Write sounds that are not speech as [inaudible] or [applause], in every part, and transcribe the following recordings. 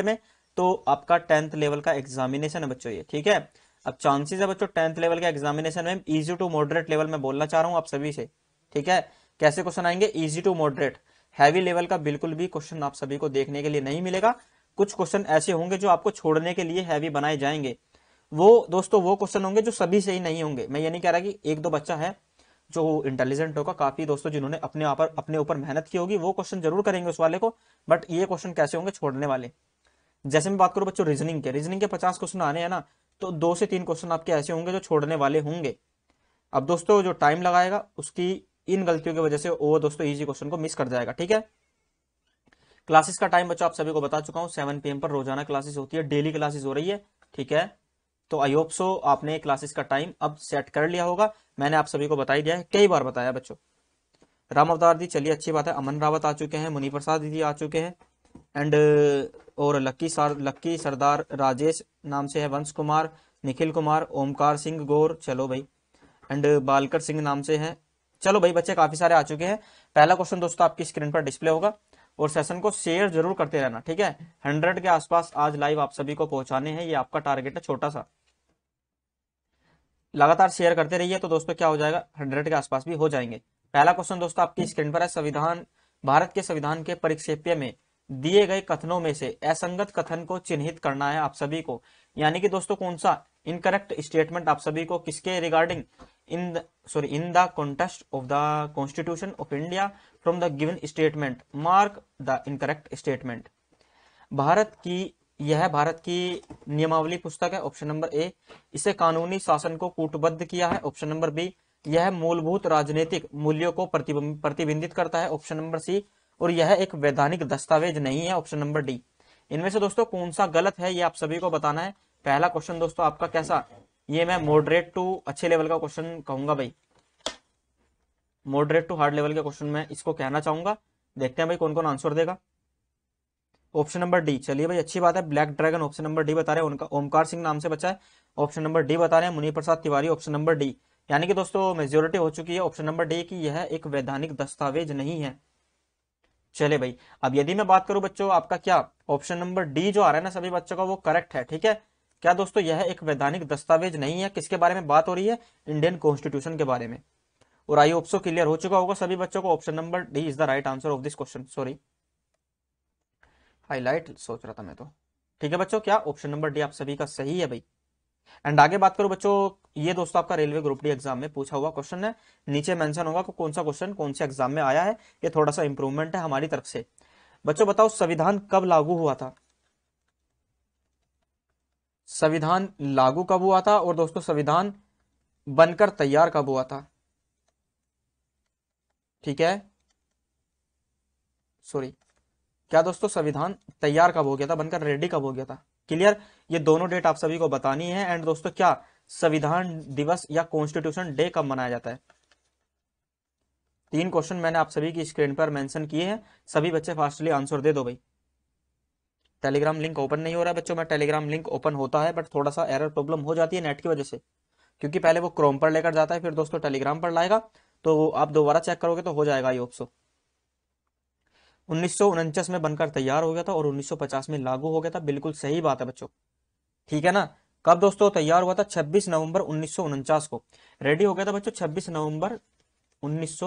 subject में तो आपका टेंथ लेवल का एग्जामिनेशन है बच्चों ये ठीक है अब चांसेस है बच्चों टेंथ लेवल के एग्जामिनेशन में इजी टू मॉडरेट लेवल में बोलना चाह रहा हूँ आप सभी से ठीक है कैसे क्वेश्चन आएंगे easy to moderate heavy level का बिल्कुल भी क्वेश्चन आप सभी को देखने के लिए नहीं मिलेगा कुछ क्वेश्चन ऐसे होंगे जो आपको छोड़ने के लिए हैवी बनाए जाएंगे वो दोस्तों वो क्वेश्चन होंगे जो सभी से ही नहीं होंगे मैं ये नहीं कह रहा कि एक दो बच्चा है जो इंटेलिजेंट होगा काफी दोस्तों जिन्होंने अपने आप अपने ऊपर मेहनत की होगी वो क्वेश्चन जरूर करेंगे उस वाले को बट ये क्वेश्चन कैसे होंगे छोड़ने वाले जैसे मैं बात करूँ बच्चों रीजनिंग के रीजनिंग के पचास क्वेश्चन आने हैं ना तो दो से तीन क्वेश्चन आपके ऐसे होंगे जो छोड़ने वाले होंगे अब दोस्तों जो टाइम लगाएगा उसकी इन गलतियों की वजह से वो दोस्तों इजी क्वेश्चन को मिस कर जाएगा ठीक है क्लासेस का टाइम बच्चों आप सभी को बता चुका हूँ सेवन पी पर रोजाना क्लासेस होती है डेली क्लासेस हो रही है ठीक है तो आई होप सो आपने क्लासेस का टाइम अब सेट कर लिया होगा मैंने आप सभी को बता ही दिया है कई बार बताया बच्चों राम अवतार दी चलिए अच्छी बात है अमन रावत आ चुके हैं मुनि प्रसाद दीदी आ चुके हैं एंड uh, और लक्की सार लक्की सरदार राजेश नाम से है वंश कुमार निखिल कुमार ओमकार सिंह गौर चलो भाई एंड uh, बालकर सिंह नाम से है चलो भाई बच्चे काफी सारे आ चुके हैं पहला क्वेश्चन दोस्तों आपकी स्क्रीन पर डिस्प्ले होगा और सेशन को शेयर जरूर करते रहना ठीक है हंड्रेड के आसपास आज लाइव आप सभी को पहुंचाने हैं ये आपका टारगेट है छोटा सा लगातार शेयर करते रहिए तो दोस्तों क्या हो जाएगा हंड्रेड के आसपास भी हो जाएंगे पहला क्वेश्चन दोस्तों आपकी स्क्रीन पर है संविधान भारत के संविधान के परिक्षेप्य में दिए गए कथनों में से असंगत कथन को चिन्हित करना है आप सभी को यानी कि दोस्तों कौन सा इनकरेक्ट स्टेटमेंट आप सभी को किसके regarding in sorry in the contest of the constitution of India from the given statement mark the incorrect statement Bharat की यह भारत की नियमावली पुस्तक है ऑप्शन नंबर ए इसे कानूनी शासन को कूटबद्ध किया है ऑप्शन नंबर बी यह मूलभूत राजनीतिक मूल्यों को प्रतिबिंबित करता है ऑप्शन नंबर सी और यह एक वैधानिक दस्तावेज नहीं है ऑप्शन नंबर डी इनमें से दोस्तों कौन सा गलत है ये आप सभी को बताना है पहला क्वेश्चन दोस्तों आपका कैसा ये मैं मॉडरेट टू अच्छे लेवल का क्वेश्चन कहूंगा भाई मॉडरेट टू हार्ड लेवल के क्वेश्चन में इसको कहना चाहूंगा देखते हैं भाई कौन कौन आंसर देगा ऑप्शन नंबर डी चलिए भाई अच्छी बात है black dragon option number D बता रहे हैं उनका ओमकार सिंह नाम से बचा है ऑप्शन नंबर डी बता रहे हैं Muni Prasad Tiwari option number D यानी कि दोस्तों मेजोरिटी हो चुकी है ऑप्शन नंबर डी की यह एक वैधानिक दस्तावेज नहीं है चले भाई अब यदि मैं बात करूं बच्चों आपका क्या ऑप्शन नंबर डी जो आ रहा है ना सभी बच्चों का वो करेक्ट है ठीक है क्या दोस्तों यह एक वैधानिक दस्तावेज नहीं है किसके बारे में बात हो रही है इंडियन कॉन्स्टिट्यूशन के बारे में और आई ऑप्सो क्लियर हो चुका होगा सभी बच्चों को option number D is the right answer of this question sorry highlight सोच रहा था मैं तो ठीक है बच्चों क्या ऑप्शन नंबर डी आप सभी का सही है भाई एंड आगे बात करो बच्चों ये दोस्तों आपका रेलवे ग्रुप डी एग्जाम में पूछा हुआ क्वेश्चन है नीचे मेंशन होगा कि कौन सा क्वेश्चन कौन से एग्जाम में आया है ये थोड़ा सा इंप्रूवमेंट है हमारी तरफ से बच्चों बताओ संविधान कब लागू हुआ था संविधान लागू कब हुआ था और दोस्तों संविधान बनकर तैयार कब हुआ था ठीक है सॉरी क्या दोस्तों संविधान तैयार कब हो गया था बनकर रेडी कब हो गया था क्लियर ये दोनों डेट आप सभी को बतानी है एंड दोस्तों क्या संविधान दिवस या कॉन्स्टिट्यूशन डे कब मनाया जाता है तीन क्वेश्चन मैंने आप सभी की स्क्रीन पर मेंशन किए हैं सभी बच्चे फास्टली आंसर दे दो भाई टेलीग्राम लिंक ओपन नहीं हो रहा है बच्चों में टेलीग्राम लिंक ओपन होता है बट थोड़ा सा एरर प्रॉब्लम हो जाती है नेट की वजह से क्योंकि पहले वो क्रोम पर लेकर जाता है फिर दोस्तों टेलीग्राम पर लाएगा तो आप दोबारा चेक करोगे तो हो जाएगा ये ऑप्शन उन्नीस में बनकर तैयार हो गया था और 1950 में लागू हो गया था बिल्कुल सही बात है बच्चों ठीक है ना कब दोस्तों तैयार हुआ था 26 नवंबर उन्नीस को रेडी हो गया था बच्चों 26 नवंबर उन्नीस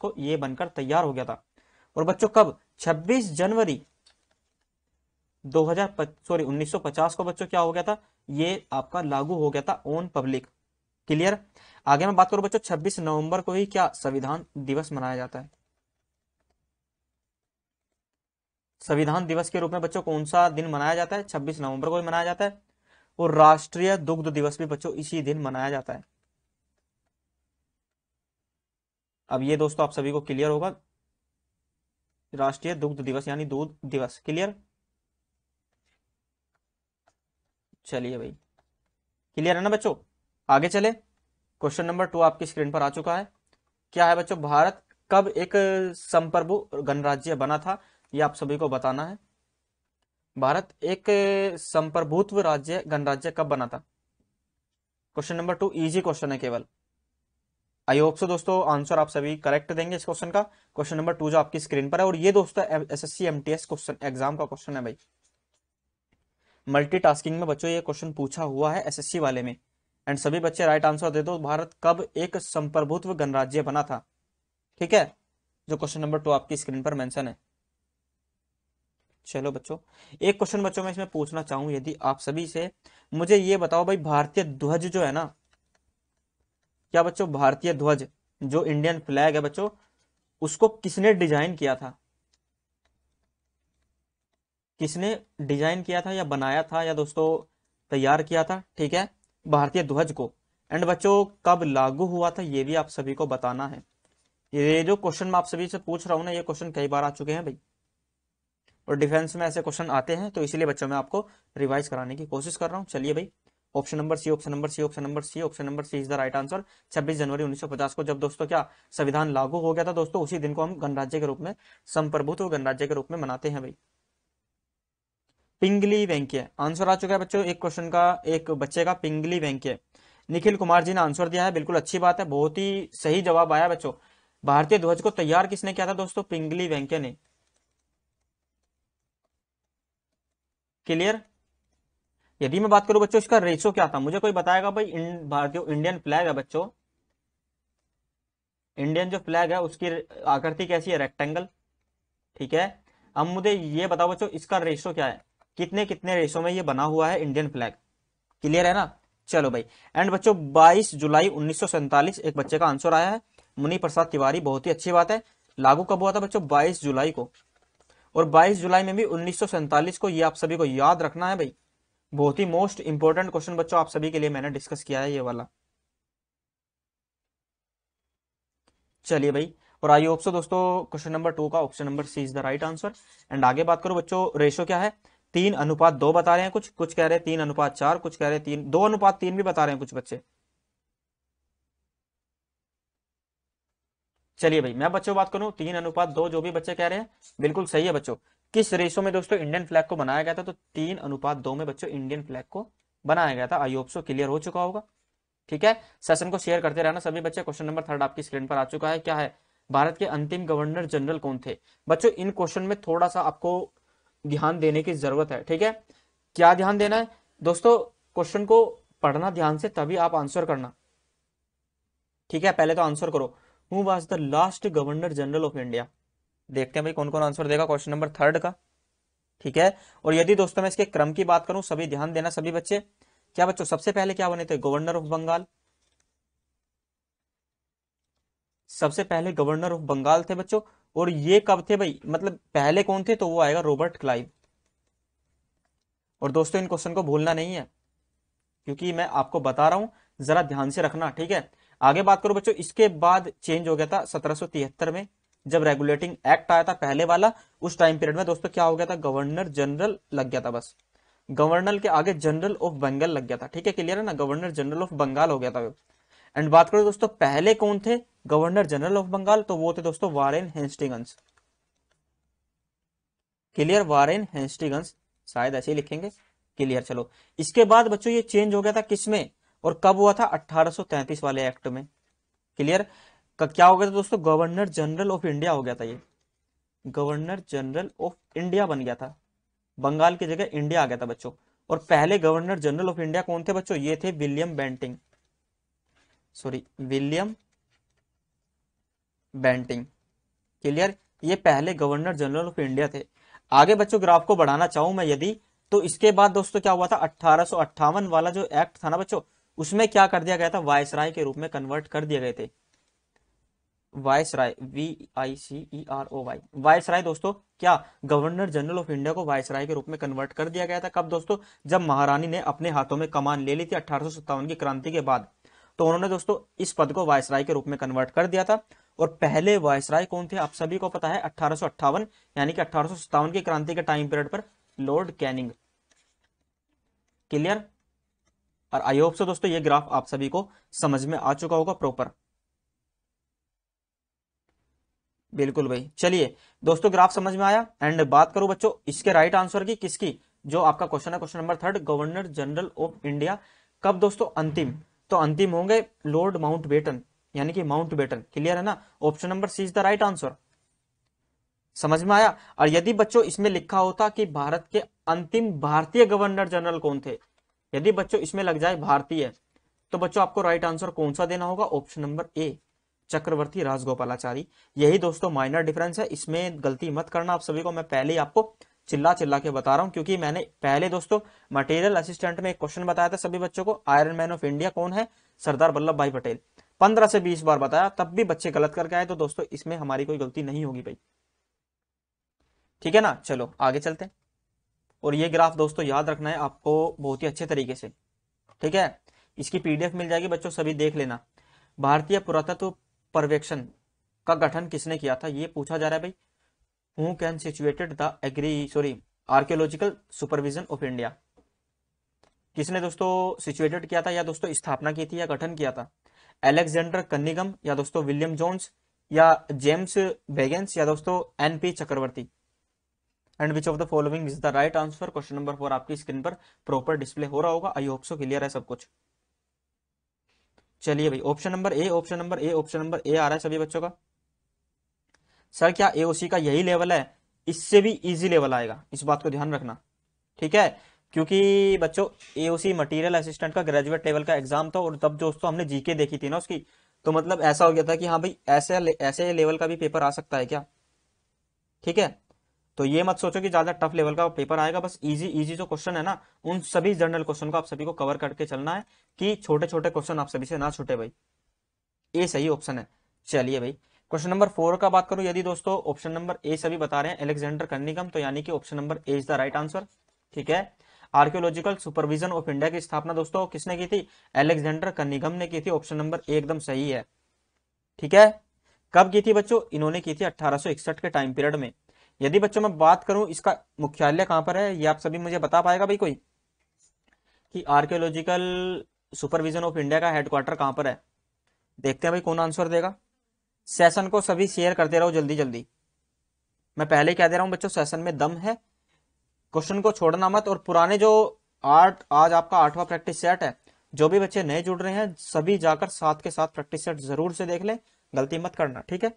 को ये बनकर तैयार हो गया था और बच्चों कब 26 जनवरी 2000 सॉरी 1950 को बच्चों क्या हो गया था ये आपका लागू हो गया था ऑन पब्लिक क्लियर आगे मैं बात करूं बच्चों 26 नवंबर को ही क्या संविधान दिवस मनाया जाता है संविधान दिवस के रूप में बच्चों कौन सा दिन मनाया जाता है 26 नवंबर को मनाया जाता है और राष्ट्रीय दुग्ध दिवस भी बच्चों इसी दिन मनाया जाता है अब ये दोस्तों आप सभी को क्लियर होगा राष्ट्रीय दुग्ध दिवस यानी दूध दिवस क्लियर चलिए भाई क्लियर है ना बच्चों आगे चले क्वेश्चन नंबर टू आपकी स्क्रीन पर आ चुका है क्या है बच्चों भारत कब एक संप्रभु गणराज्य बना था ये आप सभी को बताना है भारत एक संप्रभुत्व राज्य गणराज्य कब बना था question number two easy question है केवल आई होप सो दोस्तों आंसर आप सभी करेक्ट देंगे इस क्वेश्चन का क्वेश्चन नंबर टू जो आपकी स्क्रीन पर है और ये दोस्तों एसएससी एस क्वेश्चन एग्जाम का क्वेश्चन है भाई मल्टीटास्किंग में बच्चों ये क्वेश्चन पूछा हुआ है एसएससी वाले में एंड सभी बच्चे राइट आंसर दे दो भारत कब एक संप्रभुत्व गणराज्य बना था ठीक है जो क्वेश्चन नंबर टू आपकी स्क्रीन पर मेंशन है चलो बच्चों एक क्वेश्चन बच्चों मैं इसमें पूछना चाहूं यदि आप सभी से मुझे ये बताओ भाई भारतीय ध्वज जो है ना क्या बच्चों भारतीय ध्वज जो इंडियन फ्लैग है बच्चों उसको किसने डिजाइन किया था किसने डिजाइन किया था या बनाया था या दोस्तों तैयार किया था ठीक है भारतीय ध्वज को एंड बच्चों कब लागू हुआ था ये भी आप सभी को बताना है ये जो क्वेश्चन मैं आप सभी से पूछ रहा हूँ ना ये क्वेश्चन कई बार आ चुके हैं भाई और डिफेंस में ऐसे क्वेश्चन आते हैं तो इसलिए बच्चों मैं आपको रिवाइज कराने की कोशिश कर रहा हूँ चलिए भाई option number C option number C option number C option number C is the right answer 26 जनवरी 1950 को जब दोस्तों क्या संविधान लागू हो गया था दोस्तों उसी दिन को हम गणराज्य के रूप में संप्रभुत्व गणराज्य के रूप में मनाते हैं भाई पिंगली वैंक्य आंसर आ चुका है बच्चों एक क्वेश्चन का एक बच्चे का पिंगली वैंक्य निखिल कुमार जी ने आंसर दिया है बिल्कुल अच्छी बात है बहुत ही सही जवाब आया बच्चों भारतीय ध्वज को तैयार किसने किया था दोस्तों पिंगली वैंक्य ने क्लियर यदि मैं बात करूं बच्चों इसका रेशो क्या था मुझे कोई बताएगा भाई भारतीय इंडियन फ्लैग है बच्चों इंडियन जो फ्लैग है उसकी आकृति कैसी है रेक्टेंगल ठीक है अब मुझे ये बताओ बच्चों इसका रेशो क्या है कितने कितने रेशो में ये बना हुआ है इंडियन फ्लैग क्लियर है ना चलो भाई एंड बच्चों 22 जुलाई उन्नीस एक बच्चे का आंसर आया है मुनि प्रसाद तिवारी बहुत ही अच्छी बात है लागू कब हुआ था बच्चों 22 जुलाई को और 22 जुलाई में भी उन्नीस को ये आप सभी को याद रखना है भाई बहुत ही मोस्ट इंपॉर्टेंट क्वेश्चन बच्चों आप सभी के लिए मैंने डिस्कस किया है ये वाला चलिए भाई और आई होप सो दोस्तों क्वेश्चन नंबर टू का option number C is the right answer and आगे बात करो बच्चों रेशो क्या है तीन अनुपात दो बता रहे हैं कुछ कुछ कह रहे हैं तीन अनुपात चार कुछ कह रहे हैं तीन दो अनुपात तीन भी बता रहे हैं कुछ बच्चे चलिए भाई मैं बच्चों बात करूं तीन अनुपात दो जो भी बच्चे कह रहे हैं बिल्कुल सही है बच्चों किस रेशो में दोस्तों इंडियन फ्लैग को बनाया गया था तो तीन अनुपात दो में बच्चों इंडियन फ्लैग को बनाया गया था आई होप सो क्लियर हो चुका होगा ठीक है सेशन को शेयर करते रहना सभी बच्चे क्वेश्चन नंबर थर्ड आपकी स्क्रीन पर आ चुका है क्या है भारत के अंतिम गवर्नर जनरल कौन थे बच्चों इन क्वेश्चन में थोड़ा सा आपको ध्यान देने की जरूरत है ठीक है क्या ध्यान देना है दोस्तों क्वेश्चन को पढ़ना ध्यान से तभी आप आंसर करना ठीक है पहले तो आंसर करो who was the last governor general of India देखते हैं भाई कौन कौन आंसर देगा क्वेश्चन नंबर थर्ड का ठीक है और यदि दोस्तों मैं इसके क्रम की बात करूं सभी ध्यान देना सभी बच्चे क्या बच्चों सबसे पहले क्या बने थे गवर्नर ऑफ बंगाल सबसे पहले गवर्नर ऑफ बंगाल थे बच्चों और ये कब थे भाई मतलब पहले कौन थे तो वो आएगा रॉबर्ट क्लाइव और दोस्तों इन क्वेश्चन को भूलना नहीं है क्योंकि मैं आपको बता रहा हूं जरा ध्यान से रखना ठीक है आगे बात करो बच्चों इसके बाद चेंज हो गया था सत्रह में जब रेगुलेटिंग एक्ट आया था पहले वाला उस टाइम पीरियड में दोस्तों क्या हो गया था गवर्नर जनरल लग गया था बस गवर्नर के आगे जनरल ऑफ बंगाल लग गया था ठीक है क्लियर है ना गवर्नर जनरल ऑफ बंगाल हो गया था एंड बात करो दोस्तों पहले कौन थे गवर्नर जनरल ऑफ बंगाल तो वो थे दोस्तों Warren Hastings clear Warren Hastings शायद ऐसे ही लिखेंगे क्लियर चलो इसके बाद बच्चों ये चेंज हो गया था किसमें और कब हुआ था 1833 वाले एक्ट में क्लियर क्या हो गया था दोस्तों गवर्नर जनरल ऑफ इंडिया हो गया था ये गवर्नर जनरल ऑफ इंडिया बन गया था बंगाल की जगह इंडिया आ गया था बच्चों और पहले गवर्नर जनरल ऑफ इंडिया कौन थे बच्चों ये थे William Bentinck sorry William Bentinck clear ये पहले गवर्नर जनरल ऑफ इंडिया थे आगे बच्चों ग्राफ को बढ़ाना चाहूं मैं यदि तो इसके बाद दोस्तों क्या हुआ था अट्ठारह वाला जो एक्ट था ना बच्चों उसमें क्या कर दिया गया था वायसराय के रूप में कन्वर्ट कर दिए गए थे viceroy V I C E R O Y viceroy दोस्तों क्या गवर्नर जनरल ऑफ इंडिया को वायसराय के रूप में कन्वर्ट कर दिया गया था कब दोस्तों जब महारानी ने अपने हाथों में कमान ले ली थी अठारह की क्रांति के बाद तो उन्होंने दोस्तों इस पद को वायसराय के रूप में कन्वर्ट कर दिया था और पहले वायसराय कौन थे आप सभी को पता है अठारह यानी कि अठारह की क्रांति के टाइम पीरियड पर लॉर्ड कैनिंग क्लियर और आई होप से दोस्तों ये ग्राफ आप सभी को समझ में आ चुका होगा प्रॉपर बिल्कुल भाई चलिए दोस्तों ग्राफ समझ में आया एंड बात करूं बच्चों इसके राइट आंसर की किसकी जो आपका क्वेश्चन है question number third governor general of India कब दोस्तों अंतिम तो अंतिम होंगे लॉर्ड माउंट बेटन यानी कि माउंट बेटन क्लियर है ना option number C is the right answer समझ में आया और यदि बच्चों इसमें लिखा होता कि भारत के अंतिम भारतीय गवर्नर जनरल कौन थे यदि बच्चों इसमें लग जाए भारतीय तो बच्चों आपको राइट आंसर कौन सा देना होगा option number A Chakravarti Rajagopalachari यही दोस्तों माइनर डिफरेंस है इसमें गलती मत करना आप सभी को मैं पहले ही आपको चिल्ला चिल्ला के बता रहा हूँ क्योंकि मैंने पहले दोस्तों मटेरियल असिस्टेंट में एक क्वेश्चन बताया था सभी बच्चों को आयरन मैन ऑफ इंडिया कौन है सरदार वल्लभ भाई पटेल पंद्रह से बीस बार बताया तब भी बच्चे गलत करके आए तो दोस्तों इसमें हमारी कोई गलती नहीं होगी भाई ठीक है ना चलो आगे चलते हैं और ये ग्राफ दोस्तों याद रखना है आपको बहुत ही अच्छे तरीके से ठीक है इसकी पीडीएफ मिल जाएगी बच्चों सभी देख लेना भारतीय पुरातत्व पर्यवेक्षण का गठन किसने किया था ये पूछा जा रहा है भाई who can situated the agri sorry archaeological supervision of India किसने दोस्तों सिचुएटेड किया था या दोस्तों स्थापना की थी या गठन किया था एलेक्जेंडर कन्निगम या दोस्तों विलियम जोन्स या जेम्स बेगेंस या दोस्तों N P Chakravarti and which of the following is the right answer question number four आपकी स्क्रीन पर प्रॉपर डिस्प्ले हो रहा होगा आई होप सो क्लियर है सब कुछ चलिए भाई option number A option number A option number A आ रहा है सभी बच्चों का सर क्या एओसी का यही लेवल है इससे भी इजी लेवल आएगा इस बात को ध्यान रखना ठीक है क्योंकि बच्चों एओसी मटेरियल असिस्टेंट का ग्रेजुएट लेवल का एग्जाम था और तब दोस्तों हमने जीके देखी थी ना उसकी तो मतलब ऐसा हो गया था कि हाँ भाई ऐसे ऐसे लेवल का भी पेपर आ सकता है क्या ठीक है तो ये मत सोचो कि ज्यादा टफ लेवल का पेपर आएगा बस इजी इजी जो क्वेश्चन है ना उन सभी जनरल क्वेश्चन को आप सभी को कवर करके चलना है कि छोटे छोटे क्वेश्चन आप सभी से ना छूटे भाई ये सही ऑप्शन है चलिए भाई क्वेश्चन नंबर फोर का बात करूं यदि दोस्तों ऑप्शन नंबर ए सभी बता रहे हैं एलेक्जेंडर कन्निगम तो यानी कि option number A is the right answer ठीक है आर्कियोलॉजिकल सुपरविजन ऑफ इंडिया की स्थापना दोस्तों किसने की थी एलेक्जेंडर कन्निगम ने की थी ऑप्शन नंबर ए एकदम सही है ठीक है कब की थी बच्चों इन्होंने की थी अठारह के टाइम पीरियड में यदि बच्चों मैं बात करूं इसका मुख्यालय कहां पर है ये आप सभी मुझे बता पाएगा भाई कोई कि आर्कियोलॉजिकल सुपरविजन ऑफ इंडिया का हेडक्वार्टर कहां पर है देखते हैं भाई कौन आंसर देगा सेशन को सभी शेयर करते रहो जल्दी जल्दी मैं पहले कह दे रहा हूं बच्चों सेशन में दम है क्वेश्चन को छोड़ना मत और पुराने जो आठ आज आपका आठवां प्रैक्टिस सेट है जो भी बच्चे नए जुड़ रहे हैं सभी जाकर साथ के साथ प्रैक्टिस सेट जरूर से देख लें गलती मत करना ठीक है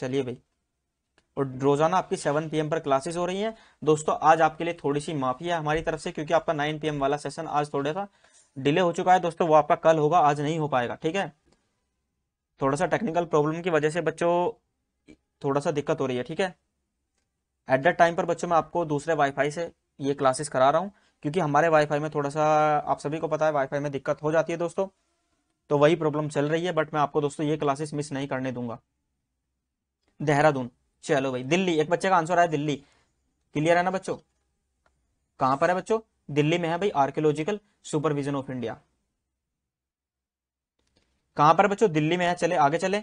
चलिए भाई और रोजाना आपकी 7 पीएम पर क्लासेस हो रही हैं दोस्तों आज आपके लिए थोड़ी सी माफी है हमारी तरफ से क्योंकि आपका 9 पीएम वाला सेशन आज थोड़ा सा डिले हो चुका है दोस्तों वो आपका कल होगा आज नहीं हो पाएगा ठीक है थोड़ा सा टेक्निकल प्रॉब्लम की वजह से बच्चों थोड़ा सा दिक्कत हो रही है ठीक है एट द टाइम पर बच्चों मैं आपको दूसरे वाईफाई से ये क्लासेस करा रहा हूँ क्योंकि हमारे वाईफाई में थोड़ा सा आप सभी को पता है वाईफाई में दिक्कत हो जाती है दोस्तों तो वही प्रॉब्लम चल रही है बट मैं आपको दोस्तों ये क्लासेस मिस नहीं करने दूंगा देहरादून चलो भाई दिल्ली एक बच्चे का आंसर आया दिल्ली क्लियर है ना बच्चों कहां पर है बच्चों दिल्ली में है भाई आर्कियोलॉजिकल सुपरविजन ऑफ इंडिया कहां पर बच्चों दिल्ली में है चले आगे चले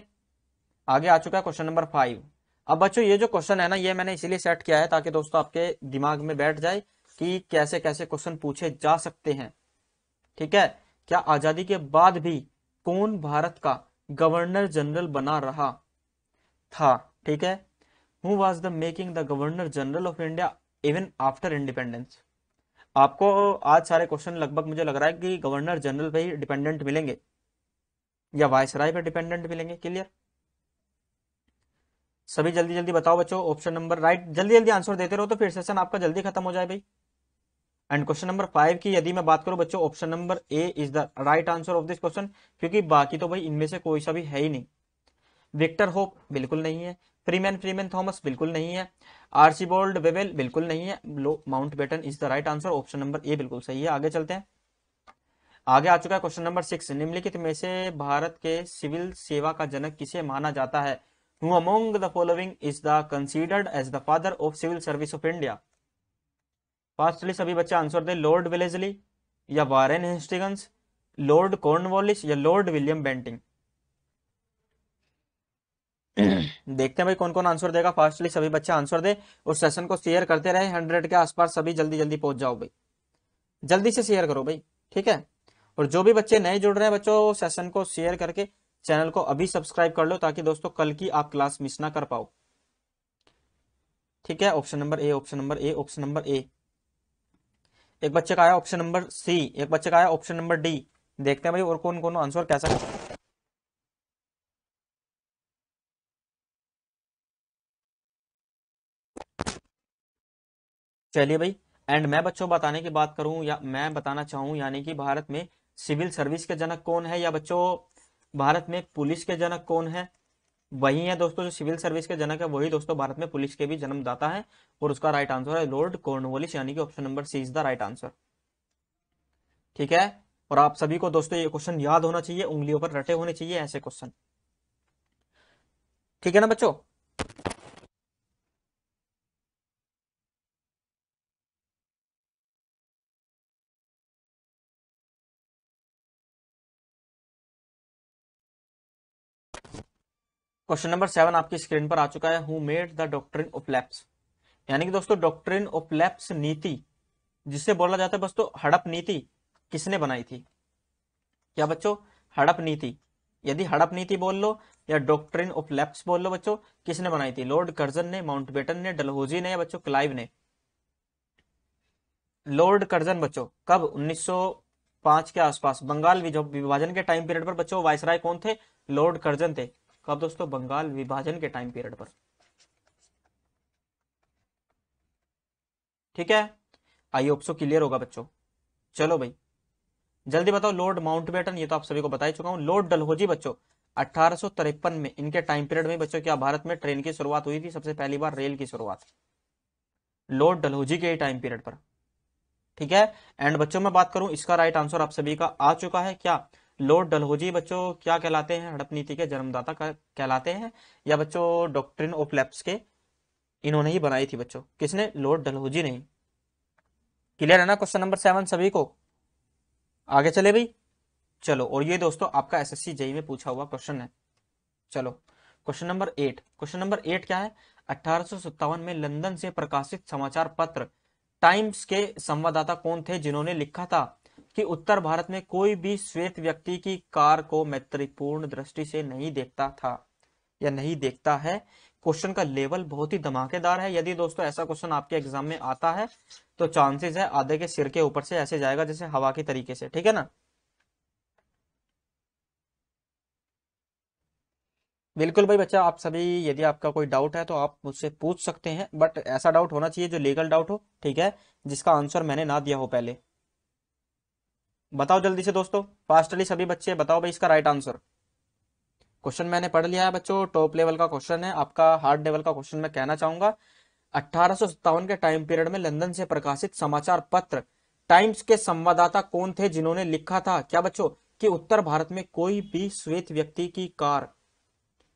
आगे आ चुका है क्वेश्चन नंबर फाइव अब बच्चों ये जो क्वेश्चन है ना ये मैंने इसीलिए सेट किया है ताकि दोस्तों आपके दिमाग में बैठ जाए कि कैसे कैसे क्वेश्चन पूछे जा सकते हैं ठीक है क्या आजादी के बाद भी कौन भारत का गवर्नर जनरल बना रहा था ठीक है who was the making the governor general of India even after independence आपको आज सारे क्वेश्चन लगभग मुझे लग रहा है कि गवर्नर जनरल पे ही डिपेंडेंट मिलेंगे या वायसराय पर डिपेंडेंट मिलेंगे क्लियर सभी जल्दी जल्दी बताओ बच्चों ऑप्शन नंबर राइट जल्दी जल्दी आंसर देते रहो तो फिर सेशन आपका जल्दी खत्म हो जाए भाई एंड क्वेश्चन नंबर फाइव की यदि मैं बात करूं बच्चों option number A is the right answer of this question क्योंकि बाकी तो भाई इनमें से कोई सा भी है ही नहीं विक्टर होप बिल्कुल नहीं है फ्रीमैन फ्रीमैन थॉमस बिल्कुल नहीं है आर्चिबोल्ड वेवेल बिल्कुल नहीं है Mountbatten is the right answer option number A बिल्कुल सही है आगे चलते हैं आगे आ चुका है क्वेश्चन नंबर सिक्स निम्नलिखित में से भारत के सिविल सेवा का जनक किसे माना जाता है who among the following is the considered as the father of civil service of India fastly सभी बच्चे आंसर दे लॉर्ड विलेजली या वारेन हेस्टिगंस लॉर्ड कॉर्नवॉलिस या लॉर्ड विलियम बेंटिंग [clears throat] देखते हैं भाई कौन कौन आंसर देगा फास्टली सभी बच्चे आंसर दे और सेशन को शेयर करते रहे हंड्रेड के आसपास सभी जल्दी जल्दी पहुंच जाओ भाई जल्दी से शेयर करो भाई ठीक है और जो भी बच्चे नए जुड़ रहे हैं बच्चों सेशन को शेयर करके चैनल को अभी सब्सक्राइब कर लो ताकि दोस्तों कल की आप क्लास मिस ना कर पाओ ठीक है option number A option number A option number A एक बच्चे का आया ऑप्शन नंबर सी एक बच्चे का आया ऑप्शन नंबर डी देखते हैं भाई और कौन कौन आंसर कैसा चलिए भाई एंड मैं बच्चों बताने की बात करूं या मैं बताना चाहूं यानी कि भारत में सिविल सर्विस के जनक कौन है या बच्चों भारत में पुलिस के जनक कौन है वही है दोस्तों जो सिविल सर्विस के जनक है वही दोस्तों भारत में पुलिस के भी जन्मदाता है और उसका राइट आंसर है लॉर्ड कॉर्नवोलिस यानी कि option number C is the right answer ठीक है और आप सभी को दोस्तों ये क्वेश्चन याद होना चाहिए उंगलियों पर रटे होने चाहिए ऐसे क्वेश्चन ठीक है ना बच्चों क्वेश्चन नंबर सेवन आपकी स्क्रीन पर आ चुका है who made the doctrine of lapse यानी कि दोस्तों डॉक्ट्रिन ऑफ लैप्स नीति जिससे बोला जाता है दोस्तों हड़प नीति किसने बनाई थी क्या बच्चों हड़प नीति यदि हड़प नीति बोल लो या डॉक्ट्रिन ऑफ लैप्स बोल लो बच्चों किसने बनाई थी लॉर्ड कर्जन ने माउंटबेटन ने डलहोजी ने या बच्चों क्लाइव ने लॉर्ड कर्जन बच्चों कब 1905 के आसपास बंगाल विभाजन के टाइम पीरियड पर बच्चों वायसराय कौन थे लॉर्ड कर्जन थे कब दोस्तों बंगाल विभाजन के टाइम पीरियड पर ठीक है आई होप सो क्लियर होगा बच्चों चलो भाई जल्दी बताओ लॉर्ड माउंटबेटन ये तो आप सभी को बता ही चुका हूं लॉर्ड डलहोजी बच्चों अठारह में इनके टाइम पीरियड में बच्चों क्या भारत में ट्रेन की शुरुआत हुई थी सबसे पहली बार रेल की शुरुआत लॉर्ड डलहोजी के टाइम पीरियड पर ठीक है एंड बच्चों मैं बात करूं इसका राइट आंसर आप सभी का आ चुका है क्या लॉर्ड डलहोजी बच्चों क्या कहलाते हैं हड़प नीति के जन्मदाता कहलाते हैं या बच्चों डॉक्ट्रिन ऑफ लैप्स के इन्होंने ही बनाई थी बच्चों किसने लॉर्ड डलहोजी ने क्लियर है ना क्वेश्चन नंबर सेवन सभी को आगे चले भाई चलो और ये दोस्तों आपका सी जेई e में पूछा हुआ क्वेश्चन है चलो question number eight question number eight क्या है अठारह में लंदन से प्रकाशित समाचार पत्र टाइम्स के संवाददाता कौन थे जिन्होंने लिखा था कि उत्तर भारत में कोई भी श्वेत व्यक्ति की कार को मैत्रीपूर्ण दृष्टि से नहीं देखता था या नहीं देखता है क्वेश्चन का लेवल बहुत ही धमाकेदार है यदि दोस्तों ऐसा क्वेश्चन आपके एग्जाम में आता है तो चांसेस है आधे के सिर के ऊपर से ऐसे जाएगा जैसे हवा के तरीके से ठीक है ना बिल्कुल भाई बच्चा आप सभी यदि आपका कोई डाउट है तो आप मुझसे पूछ सकते हैं बट ऐसा डाउट होना चाहिए जो लीगल डाउट हो ठीक है जिसका आंसर मैंने ना दिया हो पहले बताओ जल्दी से दोस्तों फास्टली सभी बच्चे बताओ भाई इसका राइट आंसर क्वेश्चन मैंने पढ़ लिया है बच्चों टॉप लेवल का क्वेश्चन है आपका हार्ड लेवल का क्वेश्चन मैं कहना चाहूंगा अठारह के टाइम पीरियड में लंदन से प्रकाशित समाचार पत्र टाइम्स के संवाददाता कौन थे जिन्होंने लिखा था क्या बच्चों कि उत्तर भारत में कोई भी श्वेत व्यक्ति की कार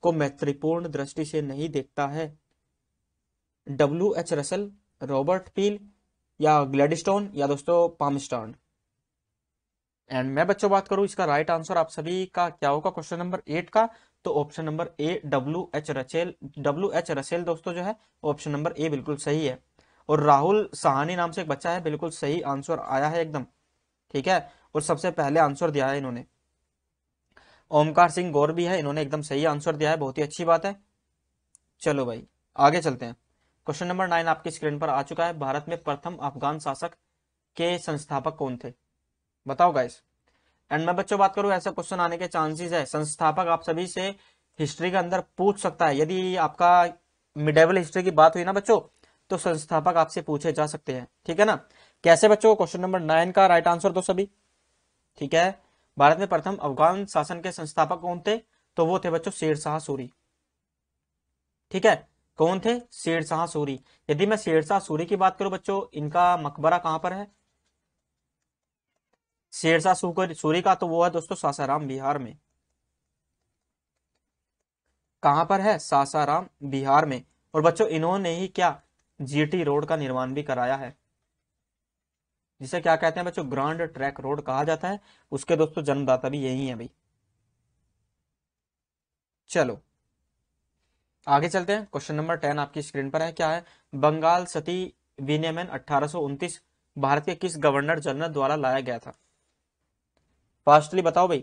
को मैत्रीपूर्ण दृष्टि से नहीं देखता है W H Russell Robert Peel या ग्लेडिस्टोन या दोस्तों पामस्टॉन एंड मैं बच्चों बात करूं इसका राइट आंसर आप सभी का क्या होगा क्वेश्चन नंबर एट का तो option number A W H Russell W H Russell दोस्तों जो है ऑप्शन नंबर ए बिल्कुल सही है और राहुल सहानी नाम से एक बच्चा है बिल्कुल सही आंसर आया है एकदम ठीक है और सबसे पहले आंसर दिया है इन्होंने ओमकार सिंह गौर भी है इन्होंने एकदम सही आंसर दिया है बहुत ही अच्छी बात है चलो भाई आगे चलते हैं क्वेश्चन नंबर नाइन आपकी स्क्रीन पर आ चुका है भारत में प्रथम अफगान शासक के संस्थापक कौन थे बताओ गाइस एंड मैं बच्चों बात करूं ऐसा क्वेश्चन आने के चांसेस है संस्थापक आप सभी से हिस्ट्री के अंदर पूछ सकता है यदि आपका मिडेवल हिस्ट्री की बात हुई ना बच्चों तो संस्थापक आपसे पूछे जा सकते हैं ठीक है ना कैसे बच्चों क्वेश्चन नंबर नाइन का राइट आंसर दो सभी ठीक है भारत में प्रथम अफगान शासन के संस्थापक कौन थे तो वो थे बच्चों शेरशाह सूरी ठीक है कौन थे शेरशाह सूरी यदि मैं शेरशाह सूरी की बात करूं बच्चों इनका मकबरा कहां पर है शेरशाह सूरी का तो वो है दोस्तों सासाराम बिहार में कहां पर है सासाराम बिहार में और बच्चों इन्होंने ही क्या जीटी रोड का निर्माण भी कराया है जिसे क्या कहते हैं बच्चों ग्रांड ट्रैक रोड कहा जाता है उसके दोस्तों जन्मदाता भी यही है भाई चलो आगे चलते हैं क्वेश्चन नंबर टेन आपकी स्क्रीन पर है क्या है बंगाल सती विनियमन अठारह भारत के किस गवर्नर जनरल द्वारा लाया गया था फास्टली बताओ भाई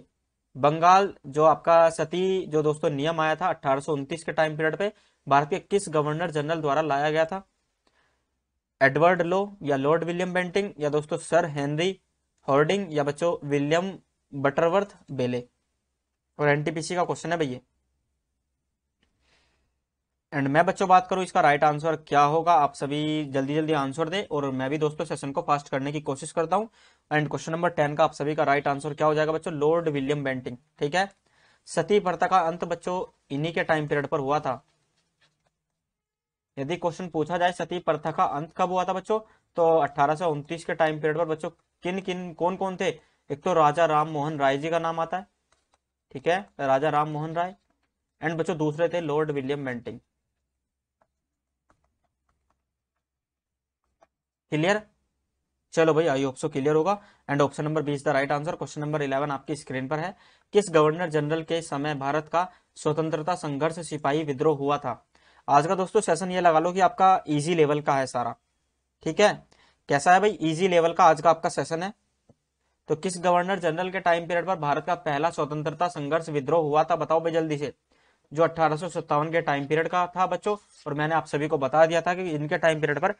बंगाल जो आपका सती जो दोस्तों नियम आया था अठारह के टाइम पीरियड पे भारत के किस गवर्नर जनरल द्वारा लाया गया था एडवर्ड लो या लॉर्ड विलियम बेंटिंग या दोस्तों सर हेनरी हॉर्डिंग या बच्चों विलियम बटरवर्थ बेले और एनटीपीसी का क्वेश्चन है भैया एंड मैं बच्चों बात करूं इसका राइट आंसर क्या होगा आप सभी जल्दी जल्दी आंसर दें और मैं भी दोस्तों सेशन को फास्ट करने की कोशिश करता हूं एंड क्वेश्चन नंबर टेन का आप सभी का राइट आंसर क्या हो जाएगा बच्चों लॉर्ड विलियम बेंटिंग ठीक है सती प्रथा का अंत बच्चों इन्हीं के टाइम पीरियड पर हुआ था यदि क्वेश्चन पूछा जाए सती प्रथा का अंत कब हुआ था बच्चों तो अठारह के टाइम पीरियड पर बच्चों किन किन कौन कौन थे एक तो राजा राम मोहन राय जी का नाम आता है ठीक है राजा राम मोहन राय एंड बच्चों दूसरे थे लॉर्ड विलियम बेंटिंग क्लियर चलो भाई आई होप सो क्लियर होगा and option number B is the right answer question number eleven आपकी स्क्रीन पर है किस गवर्नर जनरल के समय भारत का स्वतंत्रता संघर्ष सिपाही विद्रोह हुआ था आज का दोस्तों सेशन ये लगा लो कि आपका इजी लेवल का है सारा ठीक है कैसा है भाई इजी लेवल का आज का आपका सेशन है तो किस गवर्नर जनरल के टाइम पीरियड पर भारत का पहला स्वतंत्रता संघर्ष विद्रोह हुआ था बताओ भाई जल्दी से जो अठारह के टाइम पीरियड का था बच्चों और मैंने आप सभी को बता दिया था कि इनके टाइम पीरियड पर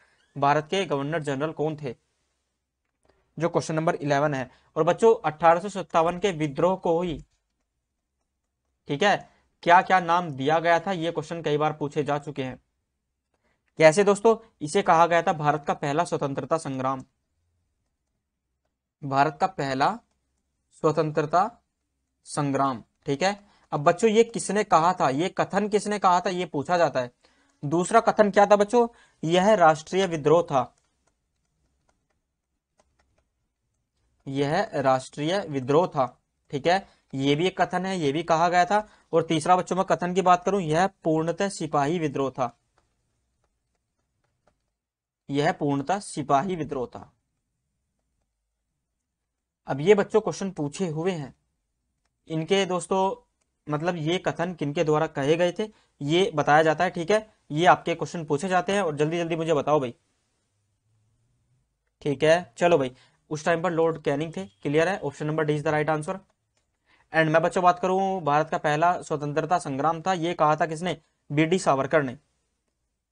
भारत के गवर्नर जनरल कौन थे जो क्वेश्चन नंबर इलेवन है और बच्चों अठारह के विद्रोह को ही ठीक है क्या क्या नाम दिया गया था ये क्वेश्चन कई बार पूछे जा चुके हैं कैसे दोस्तों इसे कहा गया था भारत का पहला स्वतंत्रता संग्राम भारत का पहला स्वतंत्रता संग्राम ठीक है अब बच्चों ये किसने कहा था ये कथन किसने कहा था ये पूछा जाता है दूसरा कथन क्या था बच्चों यह राष्ट्रीय विद्रोह था यह राष्ट्रीय विद्रोह था ठीक है ये भी एक कथन है ये भी कहा गया था और तीसरा बच्चों में कथन की बात करूं यह पूर्णतः सिपाही विद्रोह था यह पूर्णतः सिपाही विद्रोह था अब ये बच्चों क्वेश्चन पूछे हुए हैं इनके दोस्तों मतलब ये कथन किनके द्वारा कहे गए थे ये बताया जाता है ठीक है ये आपके क्वेश्चन पूछे जाते हैं और जल्दी जल्दी मुझे बताओ भाई ठीक है चलो भाई उस टाइम पर लॉर्ड कैनिंग थे क्लियर है option number D is the right answer and मैं बच्चों बात करूं भारत का पहला स्वतंत्रता संग्राम था ये कहा था किसने वीर डी सावरकर ने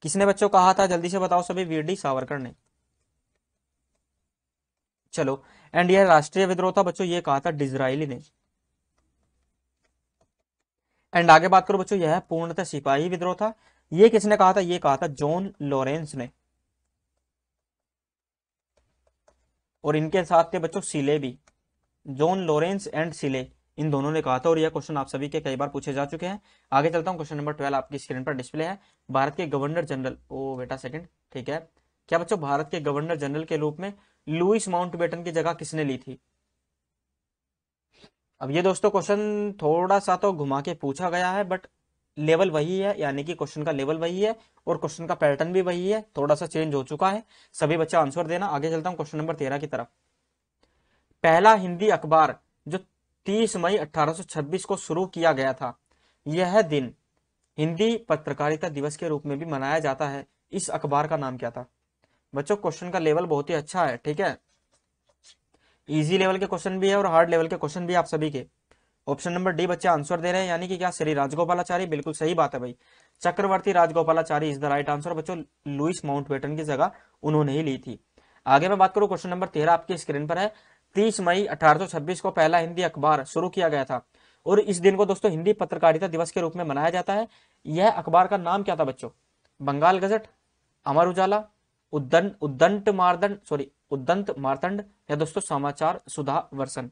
किसने बच्चों कहा था जल्दी से बताओ सभी वीर डी सावरकर ने चलो एंड यह राष्ट्रीय विद्रोह था बच्चों ये कहा था डिजराइली ने एंड आगे बात करो बच्चों यह पूर्णतः सिपाही विद्रोह था ये किसने कहा था ये कहा था जॉन लॉरेंस ने और इनके साथ थे बच्चों सिले भी जॉन लॉरेंस एंड सिले इन दोनों ने कहा था और यह क्वेश्चन आप सभी के कई बार पूछे जा चुके हैं आगे चलता हूं क्वेश्चन नंबर ट्वेल्व आपकी स्क्रीन पर डिस्प्ले है भारत के गवर्नर जनरल ओ बेटा सेकंड ठीक है क्या बच्चों भारत के गवर्नर जनरल के रूप में लुइस माउंटबेटन की जगह किसने ली थी अब ये दोस्तों क्वेश्चन थोड़ा सा तो घुमा के पूछा गया है बट लेवल वही है यानी कि क्वेश्चन का लेवल वही है और क्वेश्चन का पैटर्न भी वही है थोड़ा सा चेंज हो चुका है सभी बच्चे आंसर देना आगे चलता हूं क्वेश्चन नंबर तेरह की तरफ पहला हिंदी अखबार जो 30 मई 1826 को शुरू किया गया था यह दिन हिंदी पत्रकारिता दिवस के रूप में भी मनाया जाता है इस अखबार का नाम क्या था बच्चों क्वेश्चन का लेवल बहुत ही अच्छा है ठीक है इजी लेवल के क्वेश्चन भी है और हार्ड लेवल के क्वेश्चन भी आप सभी के ऑप्शन नंबर डी बच्चे आंसर दे रहे हैं यानी कि क्या श्री राजगोपालाचारी बिल्कुल सही बात है भाई Chakravarti Rajagopalachari is the right answer बच्चों लुइस माउंटबेटन की जगह उन्होंने ही ली थी आगे मैं बात करूं क्वेश्चन नंबर तेरह आपकी स्क्रीन पर है तीस मई अठारह को पहला हिंदी अखबार शुरू किया गया था और इस दिन को दोस्तों हिंदी पत्रकारिता दिवस के रूप में मनाया जाता है यह अखबार का नाम क्या था बच्चों बंगाल गजट अमर उजाला उद्दन उद्दंट मारदंड सॉरी उद्दंत मारदंड या दोस्तों समाचार सुधा वर्सन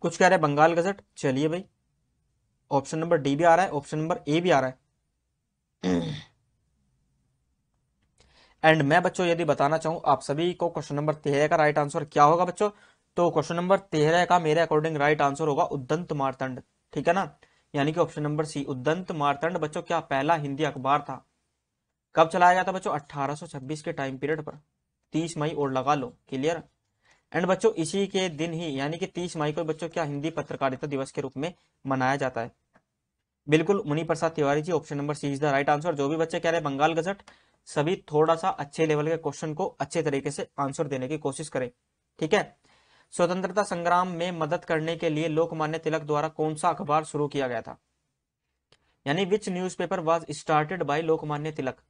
कुछ कह रहे हैं बंगाल गजट चलिए भाई ऑप्शन नंबर डी भी आ रहा है ऑप्शन नंबर ए भी आ रहा है एंड मैं बच्चों यदि बताना चाहूं आप सभी को क्वेश्चन नंबर तेरह का राइट आंसर क्या होगा बच्चों तो क्वेश्चन नंबर तेरह का मेरे अकॉर्डिंग राइट आंसर होगा उद्दंत मारतंड ठीक है ना यानी कि ऑप्शन नंबर सी उद्दंत मारतंड बच्चों क्या पहला हिंदी अखबार था कब चलाया गया था बच्चों 1826 के टाइम पीरियड पर 30 मई और लगा लो क्लियर एंड बच्चों इसी के दिन ही यानी कि तीस मई को बच्चों क्या हिंदी पत्रकारिता दिवस के रूप में मनाया जाता है बिल्कुल Muni Prasad Tiwari ji option number C is the right answer जो भी बच्चे कह रहे हैं बंगाल गजट सभी थोड़ा सा अच्छे लेवल के क्वेश्चन को अच्छे तरीके से आंसर देने की कोशिश करें ठीक है स्वतंत्रता संग्राम में मदद करने के लिए लोकमान्य तिलक द्वारा कौन सा अखबार शुरू किया गया था यानी which newspaper was started by Lokmanya Tilak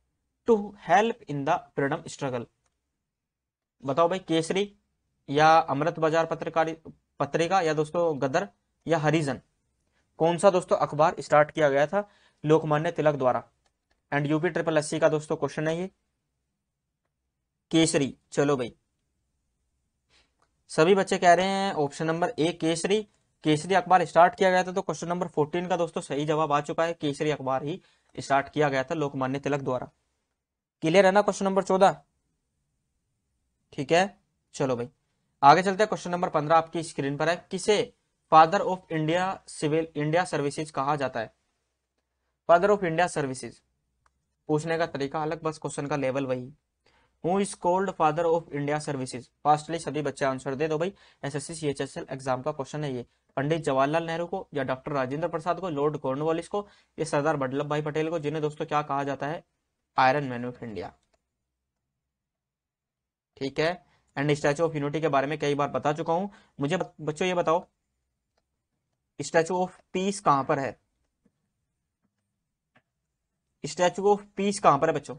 to help in the freedom struggle बताओ भाई केसरी या अमृत बाजार पत्रकारी पत्रिका या दोस्तों गदर या हरिजन कौन सा दोस्तों अखबार स्टार्ट किया गया था लोकमान्य तिलक द्वारा एंड यूपी ट्रिपल एस का दोस्तों क्वेश्चन है ये केसरी चलो भाई सभी बच्चे कह रहे हैं option number A Kesari Kesari अखबार स्टार्ट किया गया था तो क्वेश्चन नंबर फोर्टीन का दोस्तों सही जवाब आ चुका है केसरी अखबार ही स्टार्ट किया गया था लोकमान्य तिलक द्वारा क्लियर है ना क्वेश्चन नंबर चौदह ठीक है चलो भाई आगे चलते हैं क्वेश्चन नंबर पंद्रह आपकी स्क्रीन पर है किसे father of India civil India services कहा जाता है फादर ऑफ इंडिया सर्विसेज पूछने का तरीका अलग बस क्वेश्चन का लेवल वही who is called father of India services fastly सभी बच्चे आंसर दे दो भाई एस एल एग्जाम का क्वेश्चन है ये पंडित जवाहरलाल नेहरू को या डॉक्टर राजेंद्र प्रसाद को लॉर्ड कॉर्नवालिस को या सरदार वल्लभ भाई पटेल को जिन्हें दोस्तों क्या कहा जाता है आयरन मैन ऑफ इंडिया ठीक है एंड स्टैचू ऑफ यूनिटी के बारे में कई बार बता चुका हूं मुझे बच्चों ये बताओ स्टैचू ऑफ पीस कहां पर है स्टैचू ऑफ पीस कहां पर है बच्चों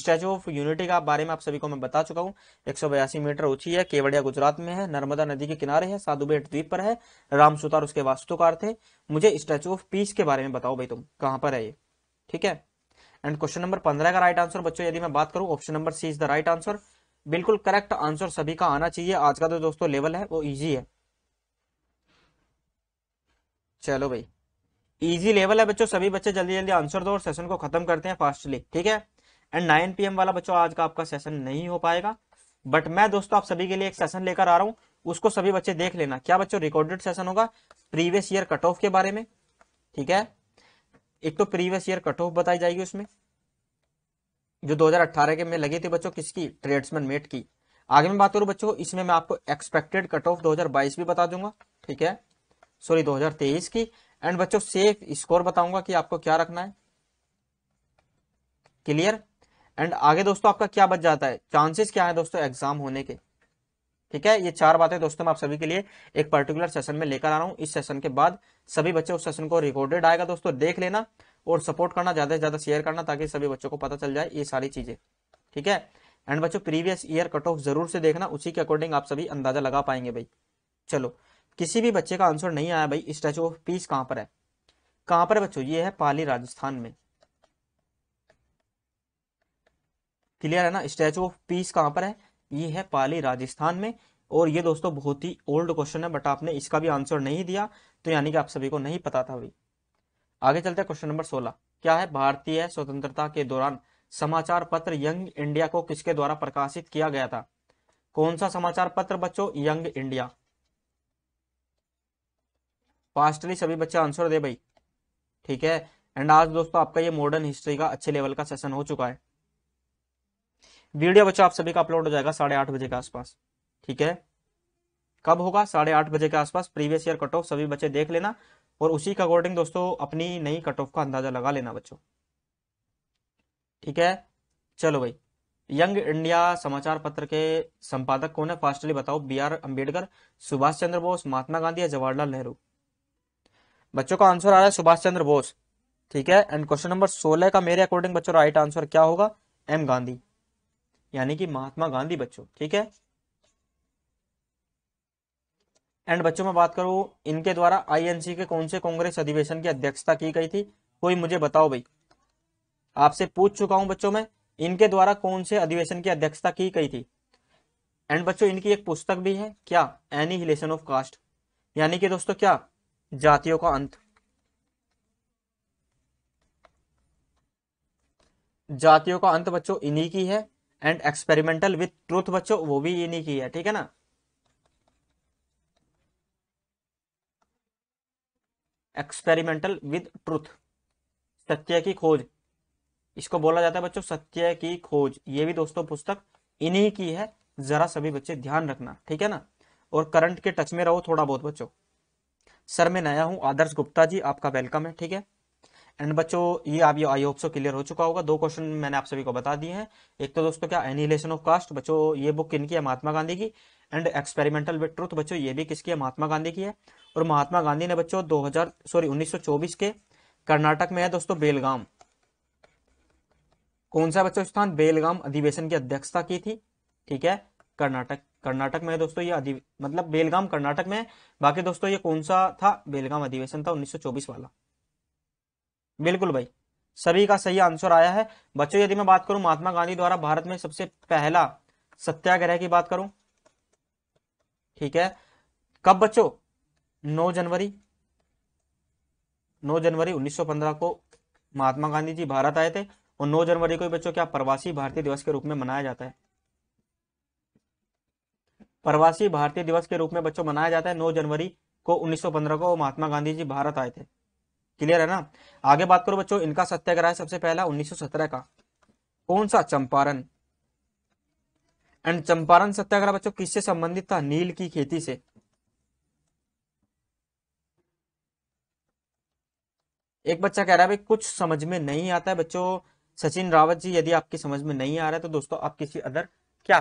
स्टैचू ऑफ यूनिटी का बारे में आप सभी को मैं बता चुका हूँ एक मीटर ऊंची है केवड़िया गुजरात में है नर्मदा नदी के किनारे है साधुबेट द्वीप पर है राम सुतार उसके वास्तुकार थे मुझे स्टैचू ऑफ पीस के बारे में बताओ भाई तुम कहां पर है ये ठीक है एंड क्वेश्चन नंबर पंद्रह का राइट आंसर बच्चों यदि मैं बात करूं option number C is the right answer बिल्कुल करेक्ट आंसर सभी का आना चाहिए आज का तो दोस्तों लेवल है वो इजी है चलो भाई इजी लेवल है बच्चों सभी बच्चे जल्दी जल्दी आंसर दो और सेशन को खत्म करते हैं फास्टली ठीक है एंड नाइन पीएम वाला बच्चों आज का आपका सेशन नहीं हो पाएगा बट मैं दोस्तों आप सभी के लिए एक सेशन लेकर आ रहा हूं उसको सभी बच्चे देख लेना क्या बच्चों रिकॉर्डेड सेशन होगा प्रीवियस ईयर कट ऑफ के बारे में ठीक है एक तो प्रीवियस ईयर कट ऑफ बताई जाएगी उसमें जो 2018 के में लगी थी बच्चों किसकी ट्रेड्समैन मेट की आगे मैं बात करूं बच्चों इसमें मैं आपको एक्सपेक्टेड कट ऑफ 2022 भी बता दूंगा ठीक है सॉरी 2023 की एंड बच्चों सेफ स्कोर बताऊंगा कि आपको क्या रखना है क्लियर एंड आगे दोस्तों आपका क्या बच जाता है चांसेस क्या है दोस्तों एग्जाम होने के ठीक है ये चार बातें दोस्तों मैं आप सभी के लिए एक पर्टिकुलर सेशन में लेकर आ रहा हूँ इस सेशन के बाद सभी बच्चे उस सेशन को रिकॉर्डेड आएगा दोस्तों देख लेना और सपोर्ट करना ज्यादा से ज्यादा शेयर करना ताकि सभी बच्चों को पता चल जाए ये सारी चीजें ठीक है एंड बच्चों प्रीवियस ईयर कट ऑफ जरूर से देखना उसी के अकॉर्डिंग आप सभी अंदाजा लगा पाएंगे भाई चलो किसी भी बच्चे का आंसर नहीं आया भाई स्टैचू ऑफ पीस कहां पर है कहां पर है बच्चों ये है पाली राजस्थान में क्लियर है ना स्टैचू ऑफ पीस कहां पर है ये है पाली राजस्थान में और ये दोस्तों बहुत ही ओल्ड क्वेश्चन है बट आपने इसका भी आंसर नहीं दिया तो यानी कि आप सभी को नहीं पता था अभी आगे चलते हैं क्वेश्चन नंबर सोलह क्या है भारतीय स्वतंत्रता के दौरान समाचार पत्र यंग इंडिया को किसके द्वारा प्रकाशित किया गया था कौन सा समाचार पत्र बच्चों यंग इंडिया फास्टली सभी बच्चे आंसर दे भाई ठीक है एंड आज दोस्तों आपका ये मॉडर्न हिस्ट्री का अच्छे लेवल का सेशन हो चुका है वीडियो बच्चों आप सभी का अपलोड हो जाएगा साढ़े आठ बजे के आसपास ठीक है कब होगा साढ़े आठ बजे के आसपास प्रीवियस ईयर कट ऑफ सभी बच्चे देख लेना और उसी के अकॉर्डिंग दोस्तों अपनी नई कट ऑफ का अंदाजा लगा लेना बच्चों ठीक है चलो भाई यंग इंडिया समाचार पत्र के संपादक कौन है फास्टली बताओ बी आर अम्बेडकर सुभाष चंद्र बोस महात्मा गांधी या जवाहरलाल नेहरू बच्चों का आंसर आ रहा है सुभाष चंद्र बोस ठीक है एंड क्वेश्चन नंबर सोलह का मेरे अकॉर्डिंग बच्चों राइट आंसर क्या होगा एम गांधी यानी कि महात्मा गांधी बच्चों ठीक है एंड बच्चों में बात करूं इनके द्वारा आईएनसी के कौन से कांग्रेस अधिवेशन की अध्यक्षता की गई थी कोई मुझे बताओ भाई आपसे पूछ चुका हूं बच्चों में इनके द्वारा कौन से अधिवेशन की अध्यक्षता की गई थी एंड बच्चों इनकी एक पुस्तक भी है क्या एनीहिलेशन ऑफ कास्ट यानी कि दोस्तों क्या जातियों का अंत जातियों का अंत बच्चों इन्हीं की है एंड एक्सपेरिमेंटल विथ ट्रूथ बच्चों वो भी ये की है ठीक है ना एक्सपेरिमेंटल विद ट्रूथ सत्य की खोज इसको बोला जाता है बच्चों सत्य की खोज ये भी दोस्तों पुस्तक इन्हीं की है जरा सभी बच्चे ध्यान रखना ठीक है ना और करंट के टच में रहो थोड़ा बहुत बच्चों सर मैं नया हूं आदर्श गुप्ता जी आपका वेलकम है ठीक है एंड बच्चों ये आप ये आई होप सो क्लियर हो चुका होगा दो क्वेश्चन मैंने आप सभी को बता दिए हैं एक तो दोस्तों क्या एनिलेशन ऑफ कास्ट बच्चों ये बुक की है महात्मा गांधी की एंड एक्सपेरिमेंटल विद ट्रूथ बच्चों ये भी किसकी है महात्मा गांधी की है और महात्मा गांधी ने बच्चों 2000 सॉरी 1924 के कर्नाटक में है दोस्तों बेलगाम कौन सा बच्चों स्थान बेलगाम अधिवेशन की अध्यक्षता की थी ठीक है कर्नाटक कर्नाटक में दोस्तों ये मतलब बेलगाम कर्नाटक में बाकी दोस्तों ये कौन सा था बेलगाम अधिवेशन था 1924 वाला बिल्कुल भाई सभी का सही आंसर आया है बच्चों यदि मैं बात करूं महात्मा गांधी द्वारा भारत में सबसे पहला सत्याग्रह की बात करूं ठीक है कब बच्चों 9 जनवरी 9 जनवरी 1915 को महात्मा गांधी जी भारत आए थे और 9 जनवरी को बच्चों क्या प्रवासी भारतीय दिवस के रूप में मनाया जाता है प्रवासी भारतीय दिवस के रूप में बच्चों मनाया जाता है नौ जनवरी को 1915 को महात्मा गांधी जी भारत आए थे क्लियर है ना आगे बात करो बच्चों इनका सत्याग्रह सबसे पहला 1917 का कौन सा चंपारण एंड चंपारण सत्याग्रह बच्चों किससे संबंधित था नील की खेती से एक बच्चा कह रहा है भाई कुछ समझ में नहीं आता है बच्चों सचिन रावत जी यदि आपकी समझ में नहीं आ रहा है तो दोस्तों आप किसी अदर क्या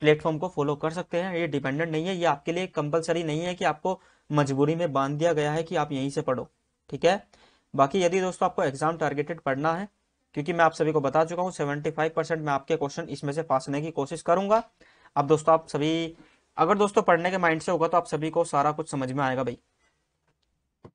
प्लेटफॉर्म को फॉलो कर सकते हैं ये डिपेंडेंट नहीं है ये आपके लिए कंपलसरी नहीं है कि आपको मजबूरी में बांध दिया गया है कि आप यहीं से पढ़ो ठीक है बाकी यदि दोस्तों आपको एग्जाम टारगेटेड पढ़ना है क्योंकि मैं आप सभी को बता चुका हूँ सेवेंटी फाइव परसेंट मैं आपके क्वेश्चन इसमें से फांसने की कोशिश करूंगा अब दोस्तों आप सभी अगर दोस्तों पढ़ने के माइंड से होगा तो आप सभी को सारा कुछ समझ में आएगा भाई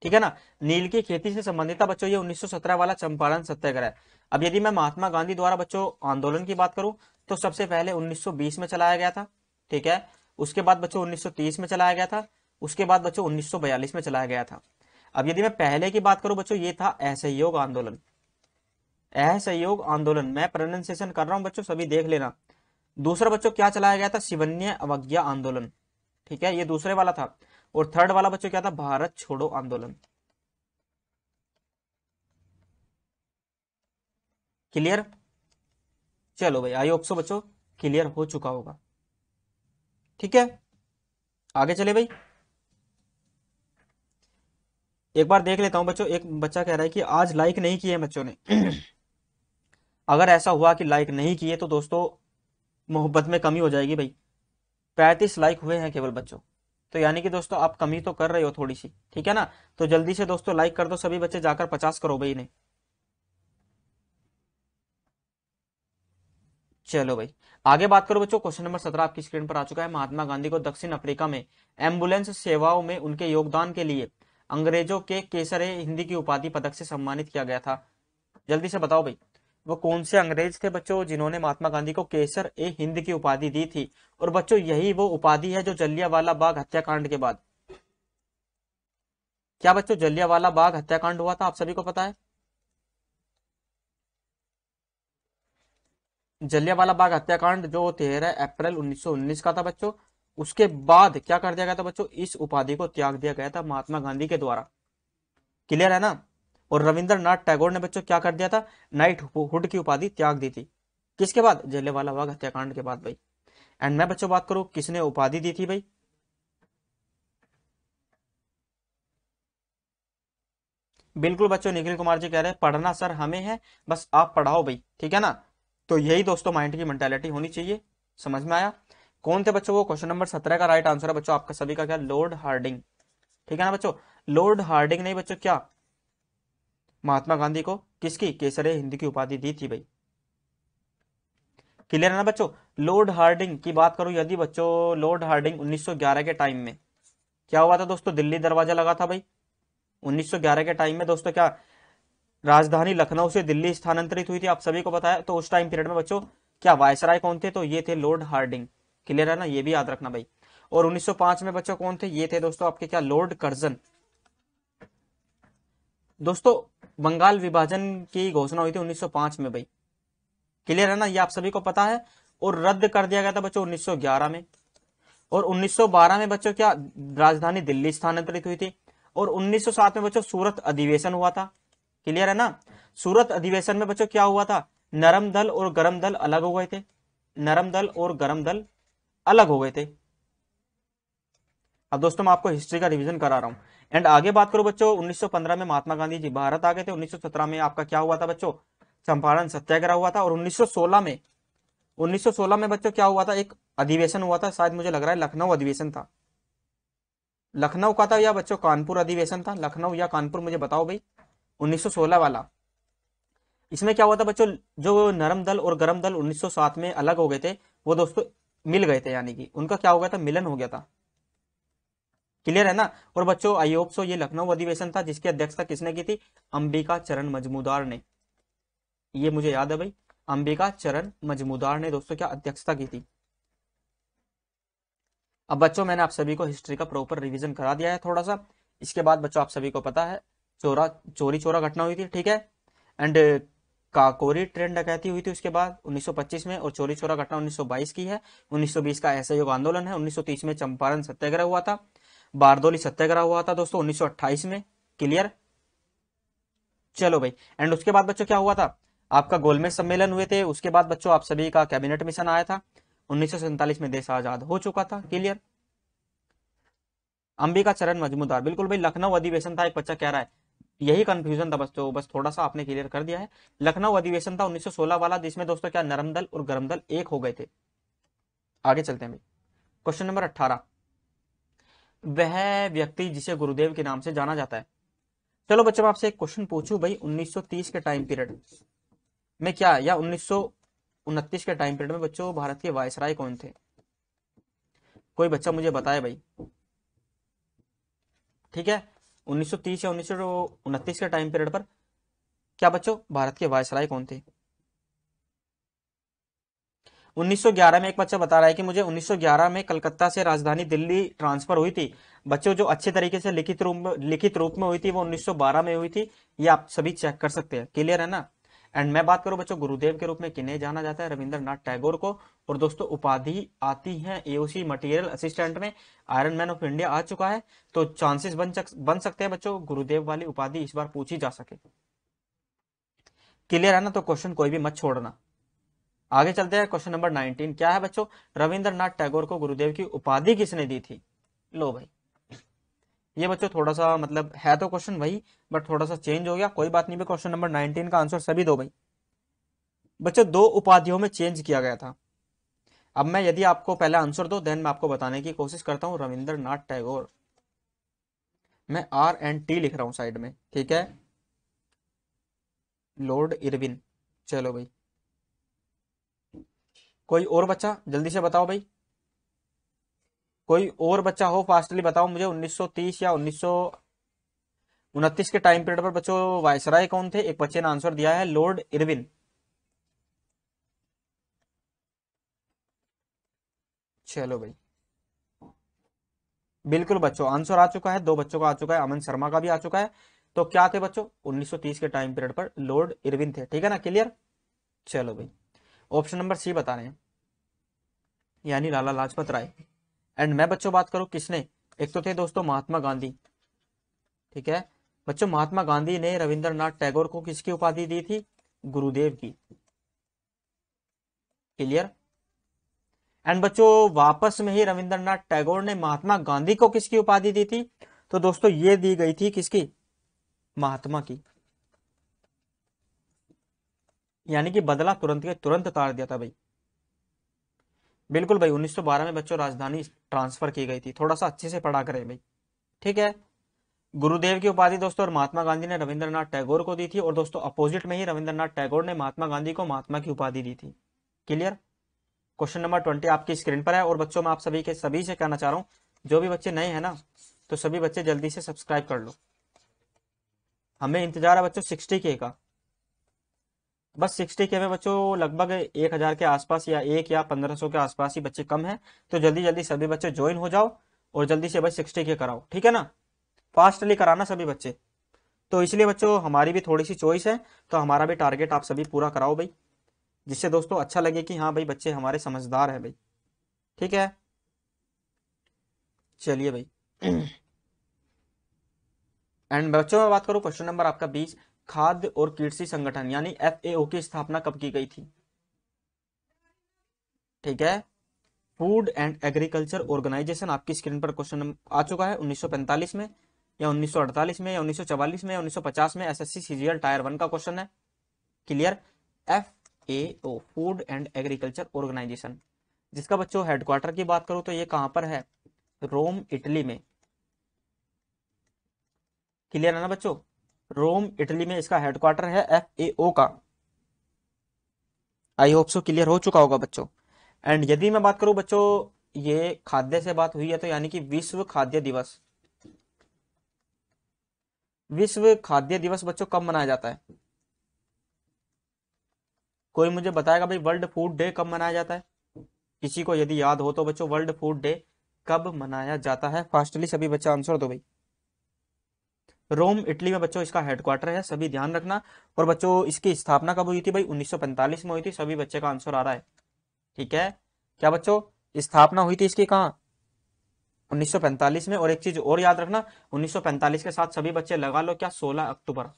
ठीक है ना नील की खेती से संबंधित बच्चों ये 1917 वाला चंपारण सत्याग्रह अब यदि मैं महात्मा गांधी द्वारा बच्चों आंदोलन की बात करूं तो सबसे पहले 1920 में चलाया गया था ठीक है उसके बाद बच्चों 1930 में चलाया गया था उसके बाद बच्चों 1942 में चलाया गया था अब यदि मैं पहले की बात करूं बच्चों ये था असहयोग आंदोलन असहयोग आंदोलन मैं प्रोनाउंसिएशन कर रहा हूं बच्चों सभी देख लेना दूसरा बच्चों क्या चलाया गया था शिवन्य अवज्ञा आंदोलन ठीक है ये दूसरे वाला था और थर्ड वाला बच्चों क्या था भारत छोड़ो आंदोलन क्लियर चलो भाई आई सो बच्चों क्लियर हो चुका होगा ठीक है आगे चले भाई एक बार देख लेता हूँ बच्चों एक बच्चा कह रहा है कि आज लाइक नहीं किए बच्चों ने [clears throat] अगर ऐसा हुआ कि लाइक नहीं किए तो दोस्तों मोहब्बत में कमी हो जाएगी भाई पैंतीस लाइक हुए हैं केवल बच्चों तो यानी कि दोस्तों आप कमी तो कर रहे हो थोड़ी सी ठीक है ना तो जल्दी से दोस्तों लाइक कर दो सभी बच्चे जाकर पचास करो भाई इन्हें चलो भाई आगे बात करो बच्चों क्वेश्चन नंबर सत्रह आपकी स्क्रीन पर आ चुका है महात्मा गांधी को दक्षिण अफ्रीका में एम्बुलेंस सेवाओं में उनके योगदान के लिए अंग्रेजों के केसर हिंदी की उपाधि पदक से सम्मानित किया गया था जल्दी से बताओ भाई वो कौन से अंग्रेज थे बच्चों जिन्होंने महात्मा गांधी को केसर ए हिंद की उपाधि दी थी और बच्चों यही वो उपाधि है जो जलियावाला बाग हत्याकांड के बाद क्या बच्चों जलियावाला बाग हत्याकांड हुआ था आप सभी को पता है जलियावाला बाग हत्याकांड जो तेरह अप्रैल 1919 का था बच्चों उसके बाद क्या कर दिया गया था बच्चों इस उपाधि को त्याग दिया गया था महात्मा गांधी के द्वारा क्लियर है ना और रविंद्रनाथ टैगोर ने बच्चों क्या कर दिया था नाइट हुड की उपाधि त्याग दी थी किसके बाद वाला बाग हत्याकांड के बाद भाई एंड मैं बच्चों बात करूं किसने उपाधि दी थी भाई बिल्कुल बच्चों निखिल कुमार जी कह रहे हैं पढ़ना सर हमें है बस आप पढ़ाओ भाई ठीक है ना तो यही दोस्तों माइंड की मेंटेलिटी होनी चाहिए समझ में आया कौन थे बच्चों वो क्वेश्चन नंबर सत्रह का राइट आंसर है बच्चों आपका सभी का क्या लॉर्ड हार्डिंग ठीक है ना बच्चों लॉर्ड हार्डिंग ने बच्चों क्या महात्मा गांधी को किसकी केसरे हिंद की उपाधि दी थी भाई क्लियर है ना बच्चों लॉर्ड हार्डिंग की बात करूं यदि बच्चों लॉर्ड हार्डिंग 1911 के टाइम में क्या हुआ था दोस्तों दिल्ली दरवाजा लगा था भाई 1911 के टाइम में दोस्तों क्या राजधानी लखनऊ से दिल्ली स्थानांतरित हुई थी आप सभी को बताया तो उस टाइम पीरियड में बच्चों क्या वायसराय कौन थे तो ये थे लॉर्ड हार्डिंग क्लियर है ना ये भी याद रखना भाई और 1905 में बच्चों कौन थे ये थे दोस्तों आपके क्या लॉर्ड कर्जन दोस्तों बंगाल विभाजन की घोषणा हुई थी 1905 में भाई क्लियर है ना ये आप सभी को पता है और रद्द कर दिया गया था बच्चों 1911 में और 1912 में बच्चों क्या राजधानी दिल्ली स्थानांतरित हुई थी और 1907 में बच्चों सूरत अधिवेशन हुआ था क्लियर है ना सूरत अधिवेशन में बच्चों क्या हुआ था नरम दल और गरम दल अलग हो गए थे नरम दल और गरम दल अलग हो गए थे अब दोस्तों मैं आपको हिस्ट्री का रिवीजन करा रहा हूं एंड आगे बात करो बच्चों 1915 में महात्मा गांधी जी भारत आ गए थे 1917 में आपका क्या हुआ था बच्चों चंपारण सत्याग्रह हुआ था और 1916 में 1916 में बच्चों क्या हुआ था एक अधिवेशन हुआ था शायद मुझे लग रहा है लखनऊ अधिवेशन था लखनऊ का था या बच्चों कानपुर अधिवेशन था लखनऊ या कानपुर मुझे बताओ भाई उन्नीस वाला इसमें क्या हुआ था बच्चों जो नरम दल और गरम दल 1907 में अलग हो गए थे वो दोस्तों मिल गए थे यानी कि उनका क्या हो गया था मिलन हो गया था क्लियर है ना और बच्चों आई होप सो ये लखनऊ अधिवेशन था जिसकी अध्यक्षता किसने की थी अंबिका चरण मजमूदार ने ये मुझे याद है भाई अंबिका चरण मजमूदार ने दोस्तों क्या अध्यक्षता की थी अब बच्चों मैंने आप सभी को हिस्ट्री का प्रॉपर रिवीजन करा दिया है थोड़ा सा इसके बाद बच्चों आप सभी को पता है चोरा चोरी चोरा घटना हुई थी ठीक है एंड काकोरी ट्रेन डकैती हुई थी उसके बाद 1925 में और चोरी चोरा घटना 1922 की है 1920 का ऐसा असहयोग आंदोलन है 1930 में चंपारण सत्याग्रह हुआ था बारदोली सत्याग्रह हुआ था दोस्तों 1928 में क्लियर चलो भाई एंड उसके बाद बच्चों क्या हुआ था आपका गोलमेज सम्मेलन हुए थे उसके बाद बच्चों आप सभी का कैबिनेट मिशन आया था उन्नीस में देश आजाद हो चुका था क्लियर अंबिका चरण मजमूदार बिल्कुल भाई लखनऊ अधिवेशन था एक बच्चा कह रहा है यही कंफ्यूजन था बस तो बस थोड़ा सा आपने क्लियर कर दिया है लखनऊ अधिवेशन था 1916 वाला जिसमें दोस्तों क्या नरम दल और गरम दल एक हो गए थे आगे चलते हैं क्वेश्चन नंबर 18 वह व्यक्ति जिसे गुरुदेव के नाम से जाना जाता है चलो बच्चों आपसे एक क्वेश्चन पूछू भाई उन्नीस के टाइम पीरियड में क्या या उन्नीस के टाइम पीरियड में बच्चों भारत के वायसराय कौन थे कोई बच्चा मुझे बताए भाई ठीक है 1930 या उन्नीस के टाइम पीरियड पर क्या बच्चों भारत के वायसराय कौन थे 1911 में एक बच्चा बता रहा है कि मुझे 1911 में कलकत्ता से राजधानी दिल्ली ट्रांसफर हुई थी बच्चों जो अच्छे तरीके से लिखित रूप लिखित रूप में हुई थी वो 1912 में हुई थी ये आप सभी चेक कर सकते हैं क्लियर है ना एंड मैं बात करूं बच्चों गुरुदेव के रूप में किन्हें जाना जाता है रविंद्रनाथ टैगोर को और दोस्तों उपाधि आती है एओसी मटेरियल असिस्टेंट में आयरन मैन ऑफ इंडिया आ चुका है तो चांसेस बन बन सकते हैं बच्चों गुरुदेव वाली उपाधि इस बार पूछी जा सके क्लियर है ना तो क्वेश्चन कोई भी मत छोड़ना आगे चलते हैं क्वेश्चन नंबर नाइनटीन क्या है बच्चों रविंद्रनाथ टैगोर को गुरुदेव की उपाधि किसने दी थी लो भाई ये बच्चों थोड़ा सा मतलब है तो क्वेश्चन वही बट थोड़ा सा चेंज हो गया कोई बात नहीं भाई क्वेश्चन नंबर नाइनटीन का आंसर सभी दो भाई बच्चों दो उपाधियों में चेंज किया गया था अब मैं यदि आपको पहला आंसर दो देन मैं आपको बताने की कोशिश करता हूँ रविंद्र नाथ टैगोर मैं आर एंड टी लिख रहा हूँ साइड में ठीक है लॉर्ड इरविन चलो भाई कोई और बच्चा जल्दी से बताओ भाई कोई और बच्चा हो फास्टली बताओ मुझे 1930 या उन्नीस उनतीस के टाइम पीरियड पर बच्चों वायसराय कौन थे एक बच्चे ने आंसर दिया है लॉर्ड इरविन चलो भाई बिल्कुल बच्चों आंसर आ चुका है दो बच्चों का आ चुका है अमन शर्मा का भी आ चुका है तो क्या थे बच्चों 1930 के टाइम पीरियड पर लॉर्ड इरविन थे ठीक है ना क्लियर चलो भाई ऑप्शन नंबर सी बता रहे हैं यानी लाला लाजपत राय एंड मैं बच्चों बात करूं किसने एक तो थे दोस्तों महात्मा गांधी ठीक है बच्चों महात्मा गांधी ने रविंद्रनाथ टैगोर को किसकी उपाधि दी थी गुरुदेव की क्लियर एंड बच्चों वापस में ही रविंद्रनाथ टैगोर ने महात्मा गांधी को किसकी उपाधि दी थी तो दोस्तों ये दी गई थी किसकी महात्मा की यानी कि बदला तुरंत के तुरंत उतार दिया था भाई बिल्कुल भाई 1912 में बच्चों राजधानी ट्रांसफर की गई थी थोड़ा सा अच्छे से पढ़ा करें भाई ठीक है गुरुदेव की उपाधि दोस्तों और महात्मा गांधी ने रविंद्रनाथ टैगोर को दी थी और दोस्तों अपोजिट में ही रविंद्रनाथ टैगोर ने महात्मा गांधी को महात्मा की उपाधि दी थी क्लियर क्वेश्चन नंबर ट्वेंटी आपकी स्क्रीन पर है और बच्चों मैं आप सभी के सभी से कहना चाह रहा हूँ जो भी बच्चे नए हैं ना तो सभी बच्चे जल्दी से सब्सक्राइब कर लो हमें इंतजार है बच्चों सिक्सटी के का बस सिक्सटी के में बच्चों लगभग एक हजार के आसपास या एक या पंद्रह सौ के आसपास ही बच्चे कम हैं तो जल्दी जल्दी सभी बच्चे ज्वाइन हो जाओ और जल्दी से बस सिक्सटी के कराओ ठीक है ना फास्टली कराना सभी बच्चे तो इसलिए बच्चों हमारी भी थोड़ी सी चॉइस है तो हमारा भी टारगेट आप सभी पूरा कराओ भाई जिससे दोस्तों अच्छा लगे कि हाँ भाई बच्चे हमारे समझदार है भाई ठीक है चलिए भाई एंड बच्चों में बात करूं क्वेश्चन नंबर आपका बीस खाद्य और कृषि संगठन यानी एफ की स्थापना कब की गई थी ठीक है फूड एंड एग्रीकल्चर ऑर्गेनाइजेशन आपकी स्क्रीन पर क्वेश्चन आ चुका है 1945 में या 1948 में या 1944 में या 1950 में एसएससी सीजीएल टायर वन का क्वेश्चन है clear F AO food and agriculture organization जिसका बच्चों हेडक्वार्टर की बात करूं तो ये कहां पर है रोम इटली में क्लियर है ना बच्चों रोम इटली में इसका हेडक्वार्टर है एफ ए ओ का आई होप सो क्लियर हो चुका होगा बच्चों एंड यदि मैं बात करूं बच्चों ये खाद्य से बात हुई है तो यानी कि विश्व खाद्य दिवस विश्व खाद्य दिवस बच्चों कब मनाया जाता है कोई मुझे बताएगा भाई वर्ल्ड फूड डे कब मनाया जाता है किसी को यदि याद हो तो बच्चों वर्ल्ड फूड डे कब मनाया जाता है फास्टली सभी बच्चे आंसर दो भाई रोम इटली में बच्चों इसका हेडक्वार्टर है सभी ध्यान रखना और बच्चों इसकी स्थापना कब हुई थी भाई 1945 में हुई थी सभी बच्चे का आंसर आ रहा है ठीक है क्या बच्चों स्थापना हुई थी इसकी कहाँ 1945 में और एक चीज और याद रखना 1945 के साथ सभी बच्चे लगा लो क्या 16 अक्टूबर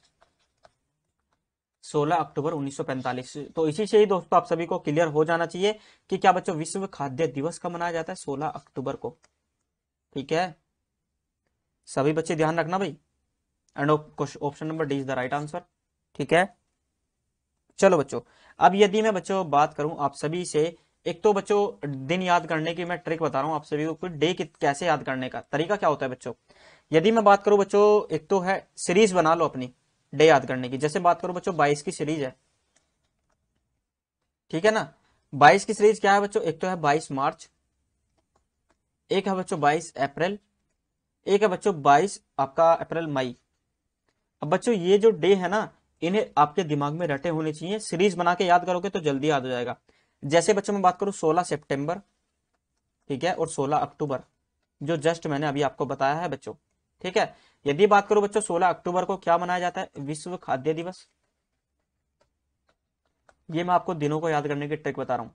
16 अक्टूबर 1945 तो इसी से ही दोस्तों आप सभी को क्लियर हो जाना चाहिए कि क्या बच्चों विश्व खाद्य दिवस का मनाया जाता है 16 अक्टूबर को ठीक है सभी बच्चे ध्यान रखना भाई and option number D is the right answer ठीक है चलो बच्चों अब यदि मैं बच्चों बात करूं आप सभी से एक तो बच्चों दिन याद करने की मैं ट्रिक बता रहा हूं आप सभी को डे कैसे याद करने का तरीका क्या होता है बच्चों यदि मैं बात करूं बच्चों एक तो है सीरीज बना लो अपनी डे याद करने की जैसे बात करो बच्चों बाईस की सीरीज है ठीक है ना बाईस की सीरीज क्या है बच्चों एक तो है बाईस मार्च एक है बच्चों बाईस अप्रैल एक है बच्चों बाईस आपका अप्रैल मई अब बच्चों ये जो डे है ना इन्हें आपके दिमाग में रटे होने चाहिए सीरीज बना के याद करोगे तो जल्दी याद हो जाएगा जैसे बच्चों मैं बात करूं 16 सितंबर ठीक है और 16 अक्टूबर जो जस्ट मैंने अभी आपको बताया है बच्चों ठीक है यदि बात करो बच्चों 16 अक्टूबर को क्या मनाया जाता है विश्व खाद्य दिवस ये मैं आपको दिनों को याद करने की ट्रिक बता रहा हूं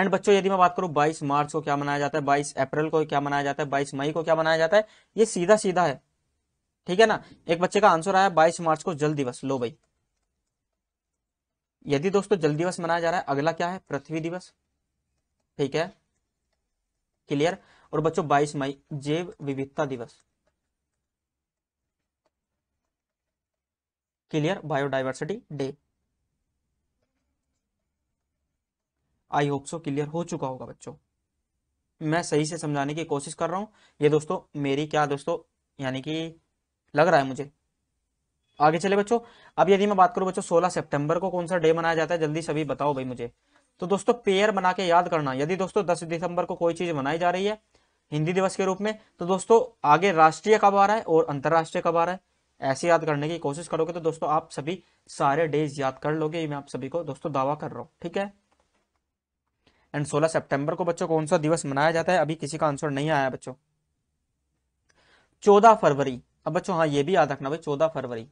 एंड बच्चों यदि मैं बात करूं 22 मार्च को क्या मनाया जाता है 22 अप्रैल को क्या मनाया जाता है 22 मई को क्या मनाया जाता है ये सीधा सीधा है ठीक है ना एक बच्चे का आंसर आया बाईस मार्च को जल दिवस लो भाई यदि दोस्तों जल दिवस मनाया जा रहा है अगला क्या है पृथ्वी दिवस ठीक है क्लियर और बच्चों 22 मई जैव विविधता दिवस clear biodiversity day I hope so clear हो चुका होगा बच्चों मैं सही से समझाने की कोशिश कर रहा हूं ये दोस्तों मेरी क्या दोस्तों यानी कि लग रहा है मुझे आगे चले बच्चों अब यदि मैं बात करूं बच्चों 16 सितंबर को कौन सा डे मनाया जाता है जल्दी सभी बताओ भाई मुझे तो दोस्तों पेयर बना के याद करना यदि दोस्तों 10 दिसंबर को कोई चीज़ मनाई जा रही है हिंदी दिवस के रूप में तो दोस्तों आगे राष्ट्रीय कब आ रहा है और अंतर्राष्ट्रीय कब आ रहा है ऐसे याद करने की कोशिश करोगे तो दोस्तों आप सभी सारे डेज याद कर लोगे ये मैं आप सभी को दोस्तों दावा कर रहा हूँ ठीक है एंड 16 सितंबर को बच्चों कौन सा दिवस मनाया जाता है अभी किसी का आंसर नहीं आया बच्चों चौदह फरवरी अब बच्चों हाँ ये भी याद रखना भाई चौदह फरवरी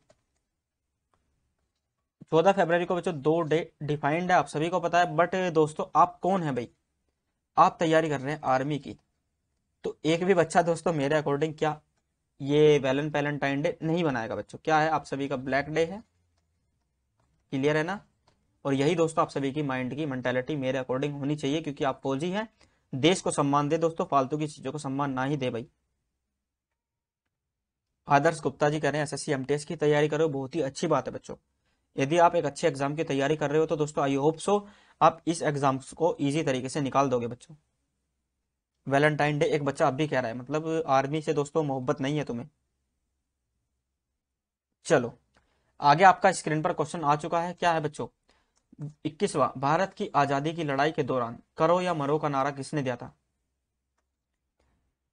चौदह फरवरी को बच्चों दो डे डिफाइंड है आप सभी को पता है बट दोस्तों आप कौन है भाई आप तैयारी कर रहे हैं आर्मी की तो एक भी बच्चा दोस्तों मेरे अकॉर्डिंग क्या ये वैलन वैलेंटाइन डे नहीं बनाएगा बच्चों क्या है आप सभी का ब्लैक डे है क्लियर है ना और यही दोस्तों आप सभी की माइंड की मेंटेलिटी मेरे अकॉर्डिंग होनी चाहिए क्योंकि आप फौजी हैं देश को सम्मान दे दोस्तों फालतू की चीजों को सम्मान ना ही दे भाई आदर्श गुप्ता जी कह रहे हैं एस एस की तैयारी करो बहुत ही अच्छी बात है बच्चों यदि आप एक अच्छे एग्जाम की तैयारी कर रहे हो तो दोस्तों आई होप सो आप इस एग्जाम को इजी तरीके से निकाल दोगे बच्चों वैलेंटाइन डे एक बच्चा अब भी कह रहा है मतलब आर्मी से दोस्तों मोहब्बत नहीं है तुम्हें चलो आगे आपका स्क्रीन पर क्वेश्चन आ चुका है क्या है बच्चों इक्कीसवा भारत की आजादी की लड़ाई के दौरान करो या मरो का नारा किसने दिया था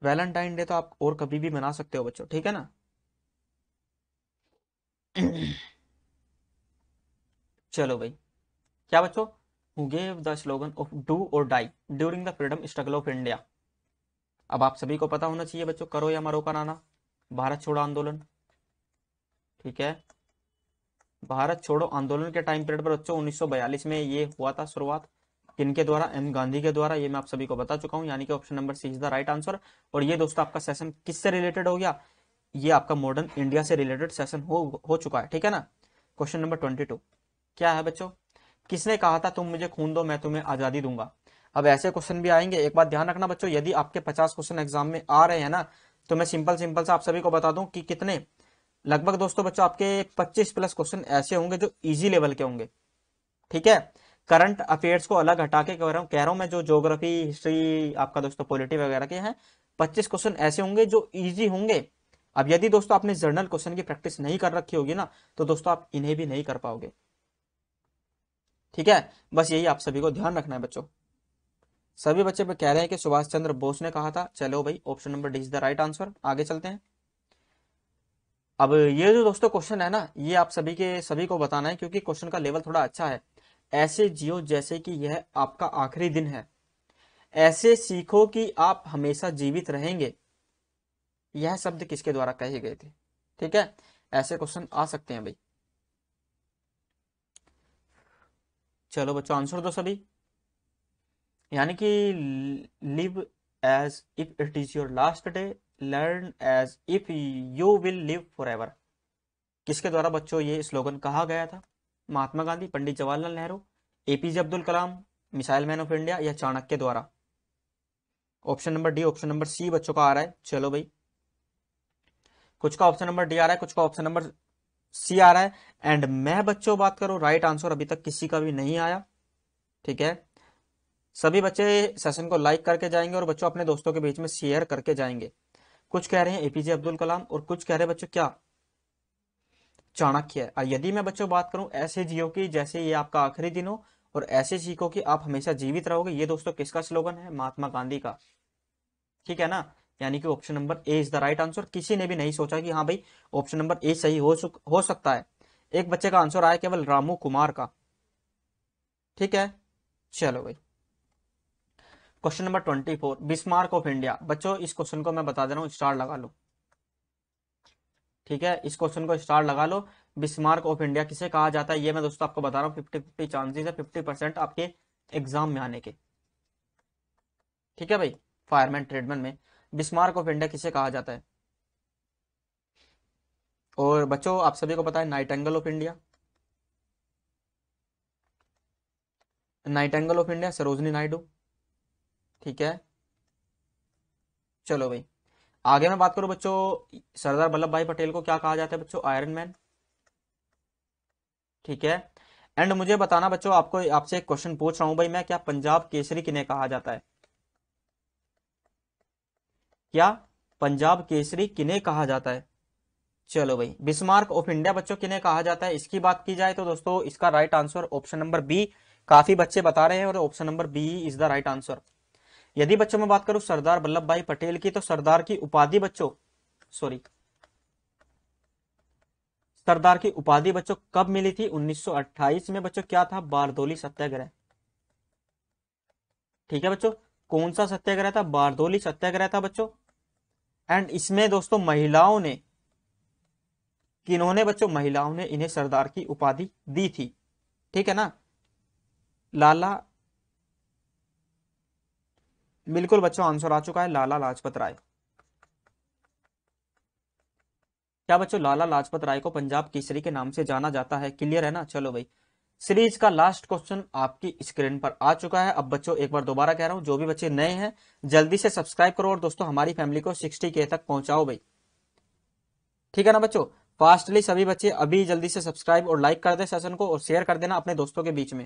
वैलेंटाइन डे तो आप और कभी भी मना सकते हो बच्चों ठीक है ना चलो भाई क्या बच्चों who gave the slogan of do or die during the freedom struggle of India अब आप सभी को पता होना चाहिए बच्चों करो या मरो का नाना भारत छोड़ो आंदोलन ठीक है भारत छोड़ो आंदोलन के टाइम पीरियड पर बच्चों 1942 में ये हुआ था शुरुआत किनके द्वारा एम गांधी के द्वारा ये मैं आप सभी को बता चुका हूँ यानी कि option number C is the right answer और ये दोस्तों आपका सेशन किससे रिलेटेड हो गया ये आपका मॉडर्न इंडिया से रिलेटेड सेशन हो हो चुका है ठीक है ना क्वेश्चन नंबर ट्वेंटी टू क्या है बच्चों किसने कहा था तुम मुझे खून दो मैं तुम्हें आजादी दूंगा अब ऐसे क्वेश्चन भी आएंगे एक बात ध्यान रखना बच्चों यदि आपके पचास क्वेश्चन एग्जाम में आ रहे हैं ना तो मैं सिंपल सिंपल से आप सभी को बता दूं कि कितने लगभग दोस्तों बच्चों आपके 25 प्लस क्वेश्चन ऐसे होंगे जो इजी लेवल के होंगे ठीक है करंट अफेयर्स को अलग हटा के कह रहा हूँ कह रहा हूँ मैं जो जोग्राफी हिस्ट्री आपका दोस्तों पॉलिटी वगैरह के हैं पच्चीस क्वेश्चन ऐसे होंगे जो ईजी होंगे अब यदि दोस्तों आपने जर्नल क्वेश्चन की प्रैक्टिस नहीं कर रखी होगी ना तो दोस्तों आप इन्हें भी नहीं कर पाओगे ठीक है बस यही आप सभी को ध्यान रखना है बच्चों सभी बच्चे कह रहे हैं कि सुभाष चंद्र बोस ने कहा था चलो भाई option number D is the right answer आगे चलते हैं अब ये जो दोस्तों क्वेश्चन है ना ये आप सभी के सभी को बताना है क्योंकि क्वेश्चन का लेवल थोड़ा अच्छा है ऐसे जियो जैसे कि यह आपका आखिरी दिन है ऐसे सीखो कि आप हमेशा जीवित रहेंगे यह शब्द किसके द्वारा कहे गए थे ठीक है ऐसे क्वेश्चन आ सकते हैं भाई चलो बच्चों आंसर दो सभी यानी कि live as if it is your last day learn as if you will live forever किसके द्वारा बच्चों ये स्लोगन कहा गया था Mahatma Gandhi Pandit Jawaharlal Nehru APJ Abdul Kalam missile man of India या चाणक्य द्वारा option number D option number C बच्चों का आ रहा है चलो भाई कुछ का ऑप्शन नंबर डी आ रहा है कुछ का ऑप्शन नंबर सी आ रहा है एंड मैं बच्चों बात करूं राइट आंसर अभी तक किसी का भी नहीं आया ठीक है सभी बच्चे सेशन को लाइक करके जाएंगे और बच्चों अपने दोस्तों के बीच में शेयर करके जाएंगे कुछ कह रहे हैं एपीजे अब्दुल कलाम और कुछ कह रहे हैं बच्चों क्या चाणक्य है यदि मैं बच्चों बात करूं ऐसे जियो की जैसे ये आपका आखिरी दिन हो और ऐसे सीखो कि आप हमेशा जीवित रहोगे ये दोस्तों किसका स्लोगन है महात्मा गांधी का ठीक है ना यानी कि option number A is the right answer किसी ने भी नहीं सोचा कि हाँ भाई ऑप्शन नंबर ए सही हो हो सकता है एक बच्चे का आंसर आया केवल रामू कुमार का ठीक है चलो भाई question number twenty four Bismarck of India बच्चों इस क्वेश्चन को मैं बता दे रहा हूँ स्टार लगा लो ठीक है इस क्वेश्चन को स्टार लगा लो बिस्मार्क ऑफ इंडिया किसे कहा जाता है ये मैं दोस्तों आपको बता रहा हूँ फिफ्टी फिफ्टी चांसेस है फिफ्टी परसेंट आपके एग्जाम में आने के ठीक है भाई फायरमैन ट्रेडमैन में बिस्मार्क ऑफ इंडिया किसे कहा जाता है और बच्चों आप सभी को पता है nightingale of India nightingale of India Sarojini Naidu ठीक है चलो भाई आगे मैं बात करूं बच्चों सरदार वल्लभ भाई पटेल को क्या कहा जाता है बच्चों आयरन मैन ठीक है एंड मुझे बताना बच्चों आपको आपसे एक क्वेश्चन पूछ रहा हूं भाई मैं क्या पंजाब केसरी किन्हें कहा जाता है क्या पंजाब केसरी किन्हें कहा जाता है चलो भाई बिस्मार्क ऑफ इंडिया बच्चों किन्हें कहा जाता है इसकी बात की जाए तो दोस्तों इसका right answer option number B काफी बच्चे बता रहे हैं और option number B is the right answer यदि बच्चों में बात करूं सरदार वल्लभ भाई पटेल की तो सरदार की उपाधि बच्चों सॉरी सरदार की उपाधि बच्चों कब मिली थी 1928 में बच्चों क्या था बारदोली सत्याग्रह ठीक है बच्चों कौन सा सत्याग्रह था बारदोली सत्याग्रह था बच्चों एंड इसमें दोस्तों महिलाओं ने किन्होंने बच्चों महिलाओं ने इन्हें सरदार की उपाधि दी थी ठीक है ना लाला बिल्कुल बच्चों आंसर आ चुका है लाला लाजपत राय क्या बच्चों लाला लाजपत राय को पंजाब केसरी के नाम से जाना जाता है क्लियर है ना चलो भाई सीरीज का लास्ट क्वेश्चन आपकी स्क्रीन पर आ चुका है अब बच्चों एक बार दोबारा कह रहा हूं जो भी बच्चे नए हैं जल्दी से सब्सक्राइब करो और दोस्तों हमारी फैमिली को सिक्सटी के तक पहुंचाओ भाई ठीक है ना बच्चों फास्टली सभी बच्चे अभी जल्दी से सब्सक्राइब और लाइक कर दे सेशन को और शेयर कर देना अपने दोस्तों के बीच में